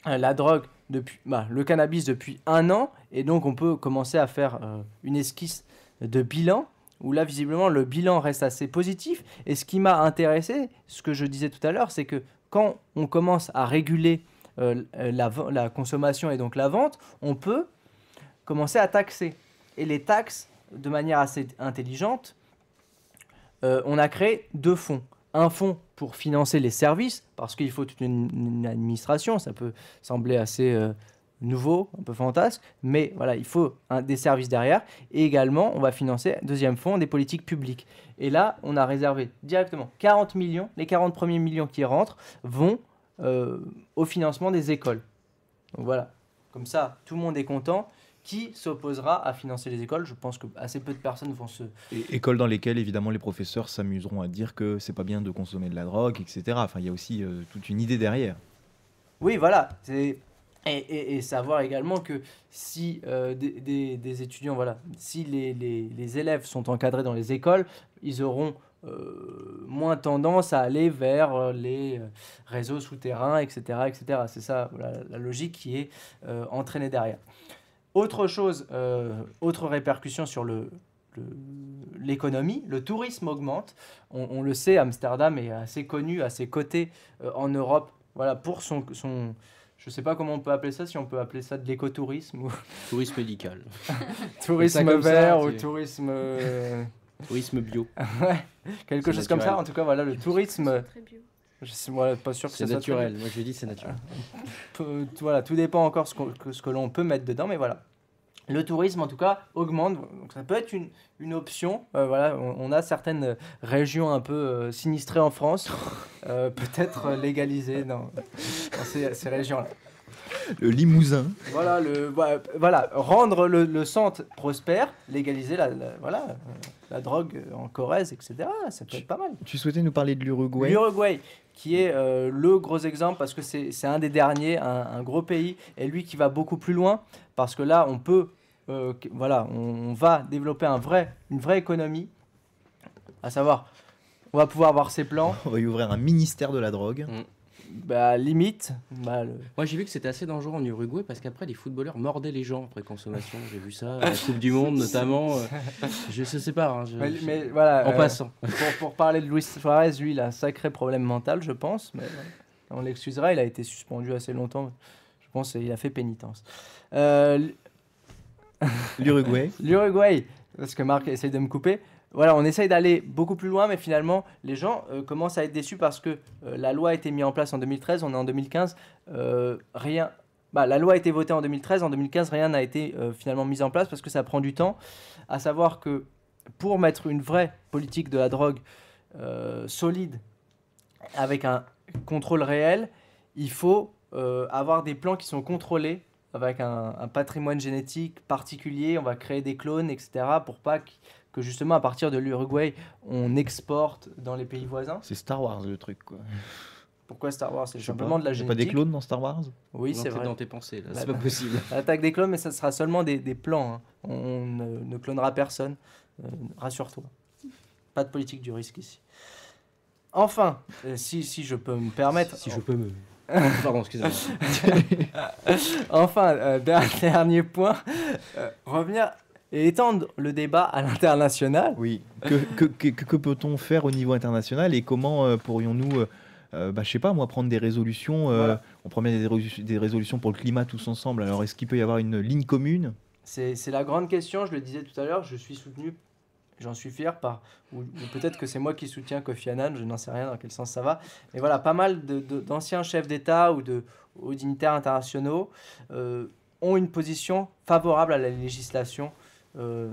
euh, la drogue depuis, bah, le cannabis depuis un an, et donc on peut commencer à faire euh, une esquisse de bilan. Où là, visiblement, le bilan reste assez positif. Et ce qui m'a intéressé, ce que je disais tout à l'heure, c'est que quand on commence à réguler la, la consommation et donc la vente, on peut commencer à taxer. Et les taxes de manière assez intelligente, euh, on a créé deux fonds. Un fonds pour financer les services, parce qu'il faut une, administration, ça peut sembler assez euh, nouveau, un peu fantasque, mais voilà, il faut des services derrière. Et également, on va financer, un deuxième fonds, des politiques publiques. Et là, on a réservé directement 40 millions, les 40 premiers millions qui rentrent vont euh, au financement des écoles. Donc voilà, comme ça, tout le monde est content qui s'opposera à financer les écoles. Je pense que assez peu de personnes vont se. écoles dans lesquelles, évidemment, les professeurs s'amuseront à dire que c'est pas bien de consommer de la drogue, etc. Enfin, il y a aussi euh, toute une idée derrière. Oui, voilà. Et, et, savoir également que si euh, des, étudiants, voilà, si les, élèves sont encadrés dans les écoles, ils auront euh, moins tendance à aller vers les réseaux souterrains, etc. etc. C'est ça la logique qui est entraînée derrière. Autre chose, euh, autre répercussion sur le, l'économie, le tourisme augmente. On, le sait, Amsterdam est assez connu, à ses côtés euh, en Europe. Voilà, pour son, son je ne sais pas comment on peut appeler ça, si on peut appeler ça de l'écotourisme ou... *laughs* Tourisme médical. *laughs* tourisme vert ou tourisme... Euh, tourisme bio. *laughs* quelque chose comme ça. En tout cas, voilà, le tourisme... Très bio. Je pas sûr que c'est naturel. Moi, je dis c'est naturel. *laughs* voilà, tout dépend encore ce, que, ce que l'on peut mettre dedans, mais voilà. Le tourisme, en tout cas, augmente. Donc, ça peut être une, option. Euh, voilà, on, a certaines régions un peu euh, sinistrées en France, *laughs* euh, peut-être légalisées dans, ces régions-là le Limousin. Voilà, le, bah, rendre le, centre prospère, légaliser la, voilà, la drogue en Corrèze, etc. Ça peut être pas mal. Tu souhaitais nous parler de l'Uruguay L'Uruguay, qui est euh, le gros exemple parce que c'est un des derniers, un, gros pays, et lui qui va beaucoup plus loin parce que là, on peut, euh, voilà, on, va développer une vraie économie, à savoir, on va pouvoir avoir ses plans. On va y ouvrir un ministère de la drogue. Mm. Bah, limite. Bah, Moi, j'ai vu que c'était assez dangereux en Uruguay parce qu'après, les footballeurs mordaient les gens après consommation. J'ai vu ça, la Coupe du Monde notamment. Euh, je sais pas. Hein, mais, voilà, en euh, passant. Pour, parler de Luis Suarez, lui, il a un sacré problème mental, je pense. Mais on l'excusera, il a été suspendu assez longtemps. Je pense qu'il a fait pénitence. Euh, L'Uruguay. *laughs* L'Uruguay, parce que Marc essaie de me couper voilà, on essaye d'aller beaucoup plus loin, mais finalement, les gens euh, commencent à être déçus parce que euh, la loi a été mise en place en 2013, on est en 2015, euh, rien. Bah, la loi a été votée en 2013, en 2015, rien n'a été finalement mis en place parce que ça prend du temps. À savoir que pour mettre une vraie politique de la drogue solide, avec un contrôle réel, il faut avoir des plans qui sont contrôlés avec un, patrimoine génétique particulier, on va créer des clones, etc., pour pas que justement à partir de l'Uruguay, on exporte dans les pays voisins. C'est Star Wars le truc quoi. Pourquoi Star Wars C'est simplement pas. de la génétique. pas des clones dans Star Wars Oui, c'est vrai. dans tes pensées, là. C'est pas possible. *laughs* attaque des clones, mais ça sera seulement des, plans. Hein. On, ne, ne, clonera personne. Euh, rassure-toi. Pas de politique du risque ici. Enfin, euh, si, si je peux me permettre. Si, je peux me. *laughs* Pardon, excusez-moi. *laughs* enfin, euh, dernier point. revenir et étendre le débat à l'international. Oui. Que, peut-on faire au niveau international et comment euh, pourrions-nous, je euh, euh, bah, je sais pas, moi, prendre des résolutions On promet des, résolutions pour le climat tous ensemble. Alors, est-ce qu'il peut y avoir une ligne commune C'est la grande question. Je le disais tout à l'heure, je suis soutenu. J'en suis fier par, ou, peut-être que c'est moi qui soutiens Kofi Annan, je n'en sais rien dans quel sens ça va, mais voilà, pas mal d'anciens chefs d'État ou de dignitaires internationaux ont une position favorable à la législation euh,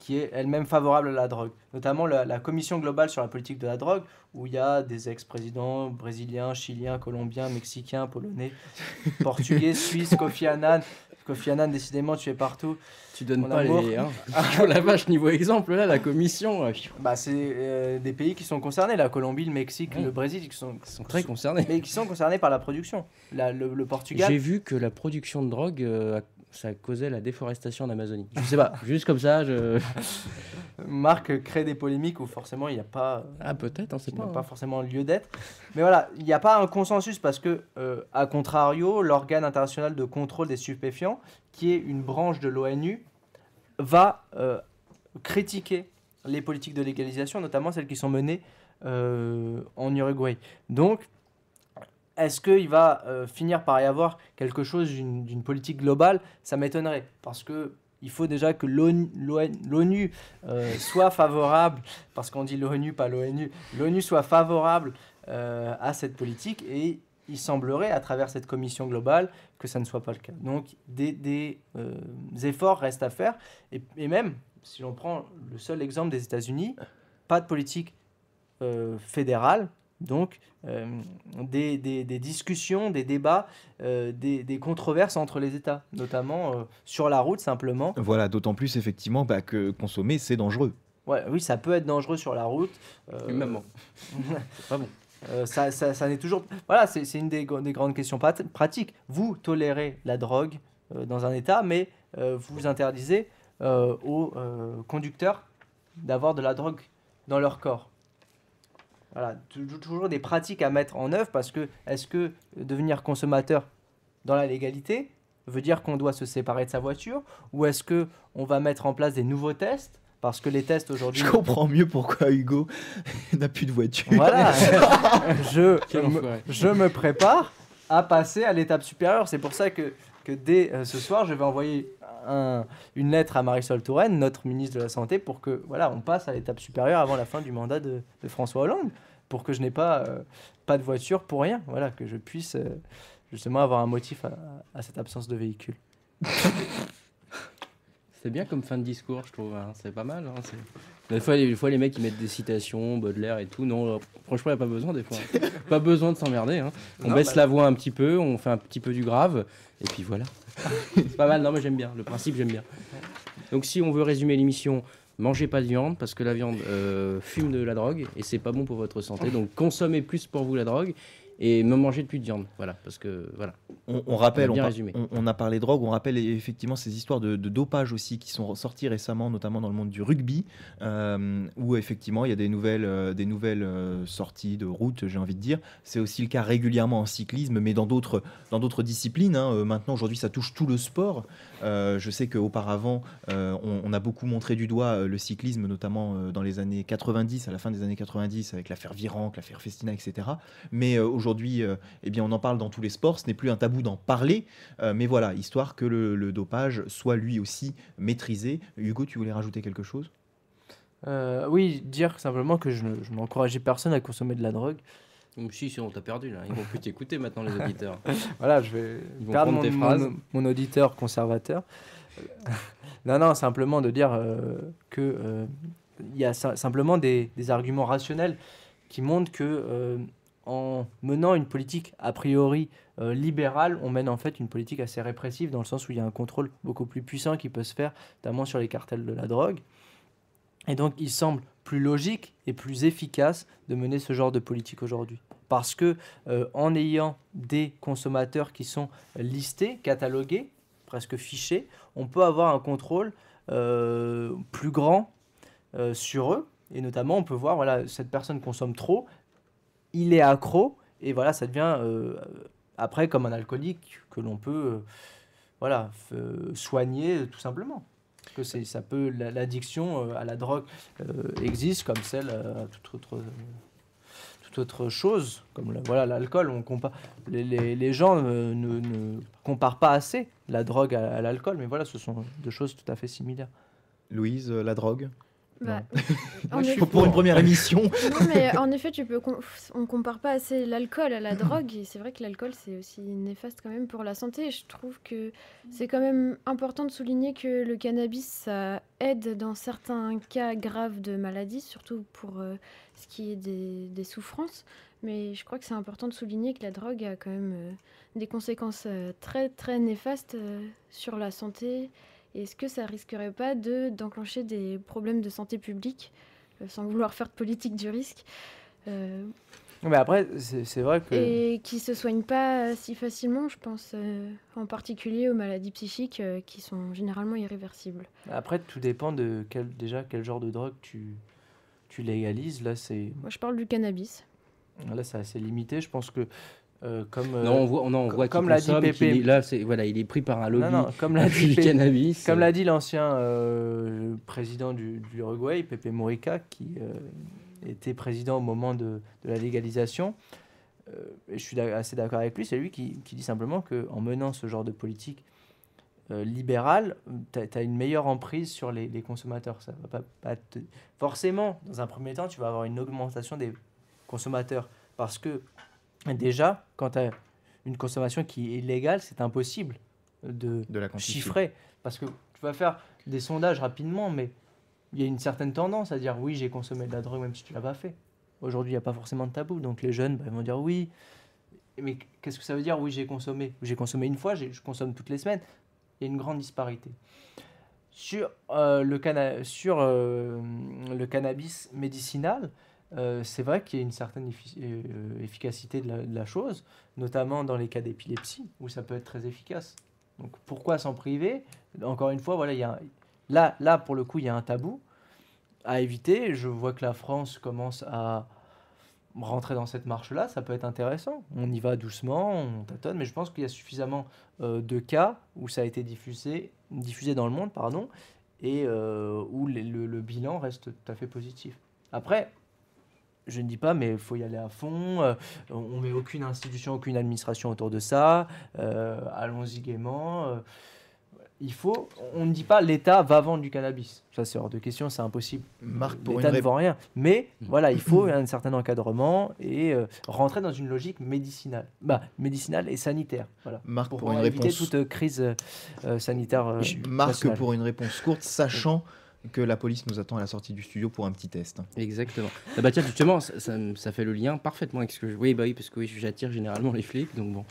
qui est elle-même favorable à la drogue, notamment la, Commission globale sur la politique de la drogue, où il y a des ex-présidents brésiliens, chiliens, colombiens, mexicains, polonais, *laughs* portugais, suisses, Kofi Annan. Kofi Annan, décidément, tu es partout. Tu donnes pas les. Hein. *laughs* la vache, niveau exemple, là, la Commission. Euh, bah, c'est euh, des pays qui sont concernés, la Colombie, le Mexique, le Brésil, qui sont, très concernés. Mais qui sont concernés par la production. le, Portugal. J'ai vu que la production de drogue. a ça causait la déforestation en Amazonie. Je sais pas, *laughs* juste comme ça, je... *laughs* Marc crée des polémiques où forcément il n'y a pas... Ah peut-être, on sait pas. a hein. pas forcément lieu d'être. Mais voilà, il n'y a pas un consensus parce que, euh, à contrario, l'organe international de contrôle des stupéfiants, qui est une branche de l'ONU, va euh, critiquer les politiques de légalisation, notamment celles qui sont menées euh, en Uruguay. Donc, est-ce qu'il va euh, finir par y avoir quelque chose d'une politique globale Ça m'étonnerait, parce que il faut déjà que l'ONU euh, soit favorable, parce qu'on dit l'ONU, pas l'ONU, l'ONU soit favorable euh, à cette politique, et il semblerait, à travers cette commission globale, que ça ne soit pas le cas. Donc des, efforts restent à faire, et, et même, si l'on prend le seul exemple des États-Unis, pas de politique fédérale, donc, euh, des, discussions, des débats, euh, des, controverses entre les États, notamment euh, sur la route simplement. Voilà, d'autant plus effectivement bah, que consommer, c'est dangereux. Ouais, oui, ça peut être dangereux sur la route. Même c'est pas bon. ça, ça, ça n'est toujours. Voilà, c'est une des, grandes questions pratiques. Vous tolérez la drogue dans un État, mais vous interdisez aux conducteurs d'avoir de la drogue dans leur corps. Voilà, toujours des pratiques à mettre en œuvre parce que est-ce que devenir consommateur dans la légalité veut dire qu'on doit se séparer de sa voiture ou est-ce que on va mettre en place des nouveaux tests parce que les tests aujourd'hui. Je comprends mieux pourquoi Hugo *laughs* n'a plus de voiture. Voilà, *laughs* je, me, je me prépare à passer à l'étape supérieure. C'est pour ça que, que dès euh, ce soir, je vais envoyer une lettre à Marisol Touraine, notre ministre de la Santé, pour que voilà, on passe à l'étape supérieure avant la fin du mandat de, François Hollande, pour que je n'ai pas, euh, pas de voiture pour rien, voilà, que je puisse euh, justement avoir un motif à, à cette absence de véhicule. *laughs* C'est bien comme fin de discours, je trouve. Hein. C'est pas mal. Hein, des, fois, les, fois, les mecs, ils mettent des citations, Baudelaire et tout. Non, euh, franchement, il n'y a pas besoin, des fois. Hein. *laughs* pas besoin de s'emmerder. On baisse bah la voix un petit peu, on fait un petit peu du grave, et puis voilà. *laughs* c'est pas mal. Non, mais j'aime bien. Le principe, j'aime bien. Donc, si on veut résumer l'émission, mangez pas de viande, parce que la viande euh, fume de la drogue, et c'est pas bon pour votre santé. *laughs* Donc, consommez plus pour vous la drogue et me manger de plus de viande. Voilà, parce que voilà. On, rappelle, on, on, a parlé drogue, on rappelle effectivement ces histoires de, dopage aussi qui sont sorties récemment, notamment dans le monde du rugby, euh, où effectivement il y a des nouvelles, euh, des nouvelles euh, sorties de route, j'ai envie de dire. C'est aussi le cas régulièrement en cyclisme, mais dans d'autres, dans d'autres disciplines. Hein. Maintenant, aujourd'hui, ça touche tout le sport. je sais qu'auparavant, on, a beaucoup montré du doigt le cyclisme, notamment dans les années 90, à la fin des années 90, avec l'affaire Viranque, l'affaire Festina, etc. Mais aujourd'hui, aujourd'hui, euh, eh bien, on en parle dans tous les sports, ce n'est plus un tabou d'en parler, euh, mais voilà, histoire que le, dopage soit lui aussi maîtrisé. Hugo, tu voulais rajouter quelque chose euh, Oui, dire simplement que je, ne m'encourageais personne à consommer de la drogue. Donc, si, si, on t'a perdu là. Ils vont plus t'écouter maintenant, les auditeurs. *laughs* voilà, je vais garder mon, Mon, auditeur conservateur. *laughs* non, non, simplement de dire qu'il que il y a simplement des, arguments rationnels qui montrent que en menant une politique a priori euh, libérale, on mène en fait une politique assez répressive dans le sens où il y a un contrôle beaucoup plus puissant qui peut se faire, notamment sur les cartels de la drogue. Et donc il semble plus logique et plus efficace de mener ce genre de politique aujourd'hui. Parce que euh, en ayant des consommateurs qui sont listés, catalogués, presque fichés, on peut avoir un contrôle euh, plus grand sur eux. Et notamment, on peut voir, voilà, cette personne consomme trop, il est accro, et voilà, ça devient euh, après comme un alcoolique que l'on peut euh, voilà, euh, soigner tout simplement. Que c'est, ça peut, l'addiction à la drogue existe comme celle à toute autre autre chose, comme voilà l'alcool. On compare les, gens ne, comparent pas assez la drogue à, à l'alcool, mais voilà, ce sont deux choses tout à fait similaires. Louise, la drogue. Bah, euh, *laughs* pour une première émission. Euh, en *laughs* effet, tu peux on compare pas assez l'alcool à la drogue. Et c'est vrai que l'alcool, c'est aussi néfaste quand même pour la santé. Je trouve que c'est quand même important de souligner que le cannabis, aide dans certains cas graves de maladies, surtout pour euh, ce qui est des, souffrances. Mais je crois que c'est important de souligner que la drogue a quand même des conséquences très, très néfastes sur la santé est-ce que ça risquerait pas de, d'enclencher des problèmes de santé publique, euh, sans vouloir faire de politique du risque euh, Mais après, c'est, vrai que. Et qui se soignent pas euh, si facilement, je pense, en particulier aux maladies psychiques qui sont généralement irréversibles. Après, tout dépend de quel, déjà quel genre de drogue tu, tu légalises. Là, c'est. Moi, je parle du cannabis. Là, c'est assez limité. Je pense que euh, comme, euh, non, on comme l'a dit là, c'est, voilà, il est pris par un lobby comme l'a dit *laughs* du cannabis. Comme l'a dit l'ancien euh, président du, du Uruguay, Pepe Morica, qui était président au moment de, de la légalisation. je suis assez d'accord avec lui. C'est lui qui, qui dit simplement qu'en menant ce genre de politique libérale, tu as, une meilleure emprise sur les, consommateurs. Ça va pas, Forcément, dans un premier temps, tu vas avoir une augmentation des consommateurs parce que déjà, quand tu as une consommation qui est illégale, c'est impossible de, chiffrer. Parce que tu vas faire des sondages rapidement, mais il y a une certaine tendance à dire oui, j'ai consommé de la drogue même si tu ne l'as pas fait. Aujourd'hui, il n'y a pas forcément de tabou. Donc les jeunes bah, vont dire oui. Mais qu'est-ce que ça veut dire oui, j'ai consommé J'ai consommé une fois, je consomme toutes les semaines. Il y a une grande disparité. Sur, euh, le, sur euh, le cannabis médicinal, euh, c'est vrai qu'il y a une certaine euh, euh, efficacité de la, chose, notamment dans les cas d'épilepsie, où ça peut être très efficace. Donc pourquoi s'en priver Encore une fois, voilà, il y a là, là, pour le coup, il y a un tabou à éviter. Je vois que la France commence à rentrer dans cette marche-là, ça peut être intéressant. On y va doucement, on tâtonne, mais je pense qu'il y a suffisamment de cas où ça a été diffusé, diffusé dans le monde, pardon, et où le, le bilan reste tout à fait positif. Après, je ne dis pas, mais il faut y aller à fond. Euh, on met aucune institution, aucune administration autour de ça. Euh, allons-y gaiement. Euh, il faut. On ne dit pas l'État va vendre du cannabis. Ça, c'est hors de question, c'est impossible. L'État ne vend rien. Mais mm. voilà, il faut un certain encadrement et rentrer dans une logique médicinale, bah, médicinale et sanitaire. Voilà, pour, éviter toute crise sanitaire. Marc, pour une réponse courte, sachant que la police nous attend à la sortie du studio pour un petit test. Exactement. Ah bah tiens, justement, ça, fait le lien parfaitement avec ce que je... Oui, bah oui, parce que oui, j'attire généralement les flics, donc bon.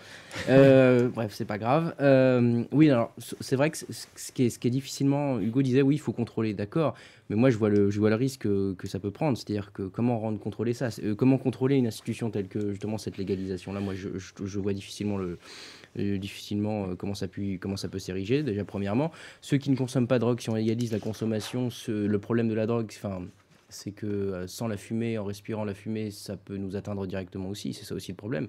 Euh, bref, c'est pas grave. Euh, oui, alors, c'est vrai que ce qui est difficilement... Hugo disait, oui, il faut contrôler, d'accord. Mais moi, je vois le, je vois le risque euh, que, ça peut prendre. C'est-à-dire que comment rendre contrôler ça euh, Comment contrôler une institution telle que justement cette légalisation-là Moi, je, vois difficilement, le, difficilement euh, comment, ça peut s'ériger. Déjà, premièrement, ceux qui ne consomment pas de drogue, si on légalise la consommation, le problème de la drogue, enfin c'est que euh, sans la fumée, en respirant la fumée, ça peut nous atteindre directement aussi, c'est ça aussi le problème.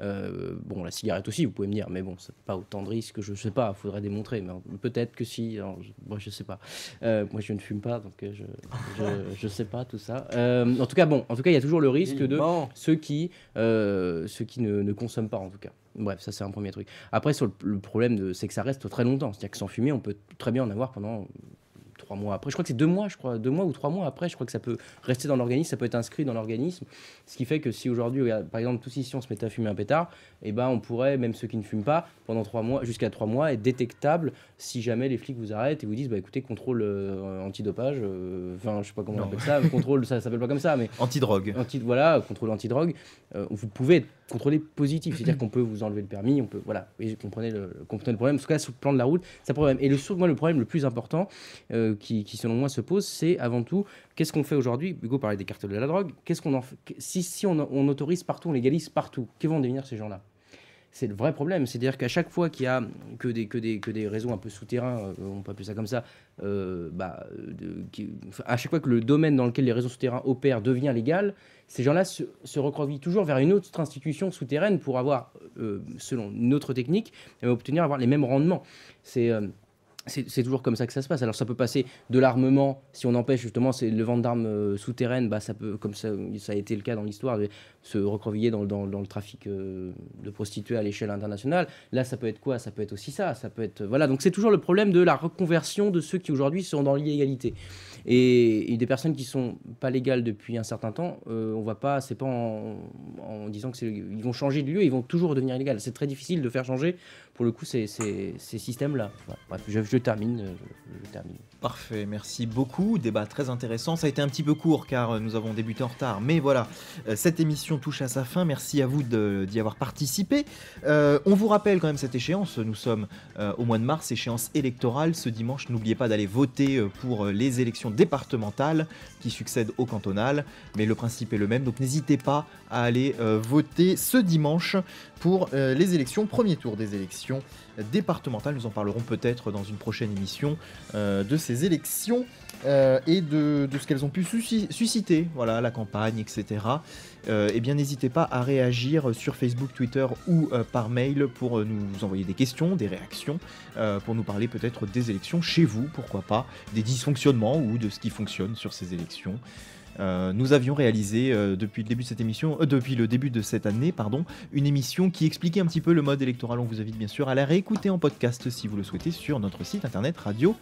Euh, bon, la cigarette aussi, vous pouvez me dire, mais bon, c'est pas autant de risques, je sais pas, faudrait démontrer, mais peut-être que si, moi je sais pas. Euh, moi je ne fume pas, donc je, *laughs* je, sais pas tout ça. en tout cas, bon, en tout cas, il y a toujours le risque de ceux qui, ceux qui ne, consomment pas, en tout cas. Bref, ça c'est un premier truc. Après, sur le, le problème, c'est que ça reste très longtemps. C'est-à-dire que sans fumer, on peut très bien en avoir pendant trois mois après. Je crois que c'est deux mois, je crois, deux mois ou trois mois après. Je crois que ça peut rester dans l'organisme, ça peut être inscrit dans l'organisme. Ce qui fait que si aujourd'hui, par exemple, tous ici on se met à fumer un pétard, et eh ben on pourrait, même ceux qui ne fument pas, pendant trois mois, jusqu'à trois mois, être détectable si jamais les flics vous arrêtent et vous disent, bah écoutez, contrôle euh, antidopage, euh, enfin je sais pas comment on appelle ça, contrôle, ça, s'appelle pas comme ça, mais antidrogue. Anti, voilà, contrôle antidrogue. Euh, vous pouvez être Contrôler positif, mm-hmm. c'est-à-dire qu'on peut vous enlever le permis, on peut voilà, et je le, problème. En tout cas, sur le plan de la route, c'est un problème. Et le, moi, le problème le plus important euh, qui, selon moi, se pose, c'est avant tout qu'est-ce qu'on fait aujourd'hui Hugo parlait des cartels de la drogue. Qu'est-ce qu'on en fait si, si on, on autorise partout, on légalise partout, que vont devenir ces gens-là c'est le vrai problème. C'est-à-dire qu'à chaque fois qu'il y a que des, que que des réseaux un peu souterrains, euh, on peut appeler ça comme ça, euh, bah, à chaque fois que le domaine dans lequel les réseaux souterrains opèrent devient légal, ces gens-là se, recroisent toujours vers une autre institution souterraine pour avoir, euh, selon notre technique, obtenir avoir les mêmes rendements. C'est c'est toujours comme ça que ça se passe. Alors ça peut passer de l'armement, si on empêche justement le vente d'armes souterraine, euh, souterraines, bah, ça peut, comme ça, a été le cas dans l'histoire, se recroviller dans, le trafic euh, de prostituées à l'échelle internationale. Là, ça peut être quoi Ça peut être aussi ça. Ça peut être voilà. Donc c'est toujours le problème de la reconversion de ceux qui aujourd'hui sont dans l'illégalité. Et, des personnes qui sont pas légales depuis un certain temps, euh, on va pas, c'est pas en, disant que ils vont changer de lieu, ils vont toujours devenir illégales. C'est très difficile de faire changer, pour le coup, ces, systèmes-là. bref, euh, je, termine, Parfait, merci beaucoup. Débat très intéressant. Ça a été un petit peu court car euh, nous avons débuté en retard, mais voilà, cette émission touche à sa fin. Merci à vous d'y avoir participé. on vous rappelle quand même cette échéance. Nous sommes au mois de mars, échéance électorale. Ce dimanche, n'oubliez pas d'aller voter pour les élections départementale qui succède au cantonal, mais le principe est le même, donc n'hésitez pas à aller euh, voter ce dimanche pour euh, les élections, premier tour des élections départementales, nous en parlerons peut-être dans une prochaine émission euh, de ces élections euh, et de, ce qu'elles ont pu susciter, voilà, la campagne, etc. Euh, eh bien, n'hésitez pas à réagir sur Facebook, Twitter ou euh, par mail pour nous envoyer des questions, des réactions, pour nous parler peut-être des élections chez vous, pourquoi pas, des dysfonctionnements ou de ce qui fonctionne sur ces élections. nous avions réalisé depuis le début de cette émission, depuis le début de cette année, pardon, une émission qui expliquait un petit peu le mode électoral. On vous invite bien sûr à la réécouter en podcast si vous le souhaitez sur notre site internet radio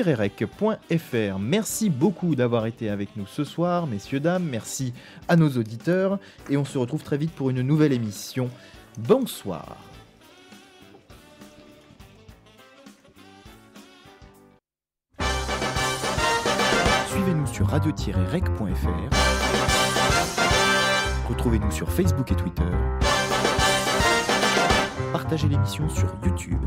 rec.fr. Merci beaucoup d'avoir été avec nous ce soir, messieurs, dames. Merci à nos auditeurs. Et on se retrouve très vite pour une nouvelle émission. Bonsoir. Suivez-nous sur radio-rec.fr. Retrouvez-nous sur Facebook et Twitter. Partagez l'émission sur YouTube.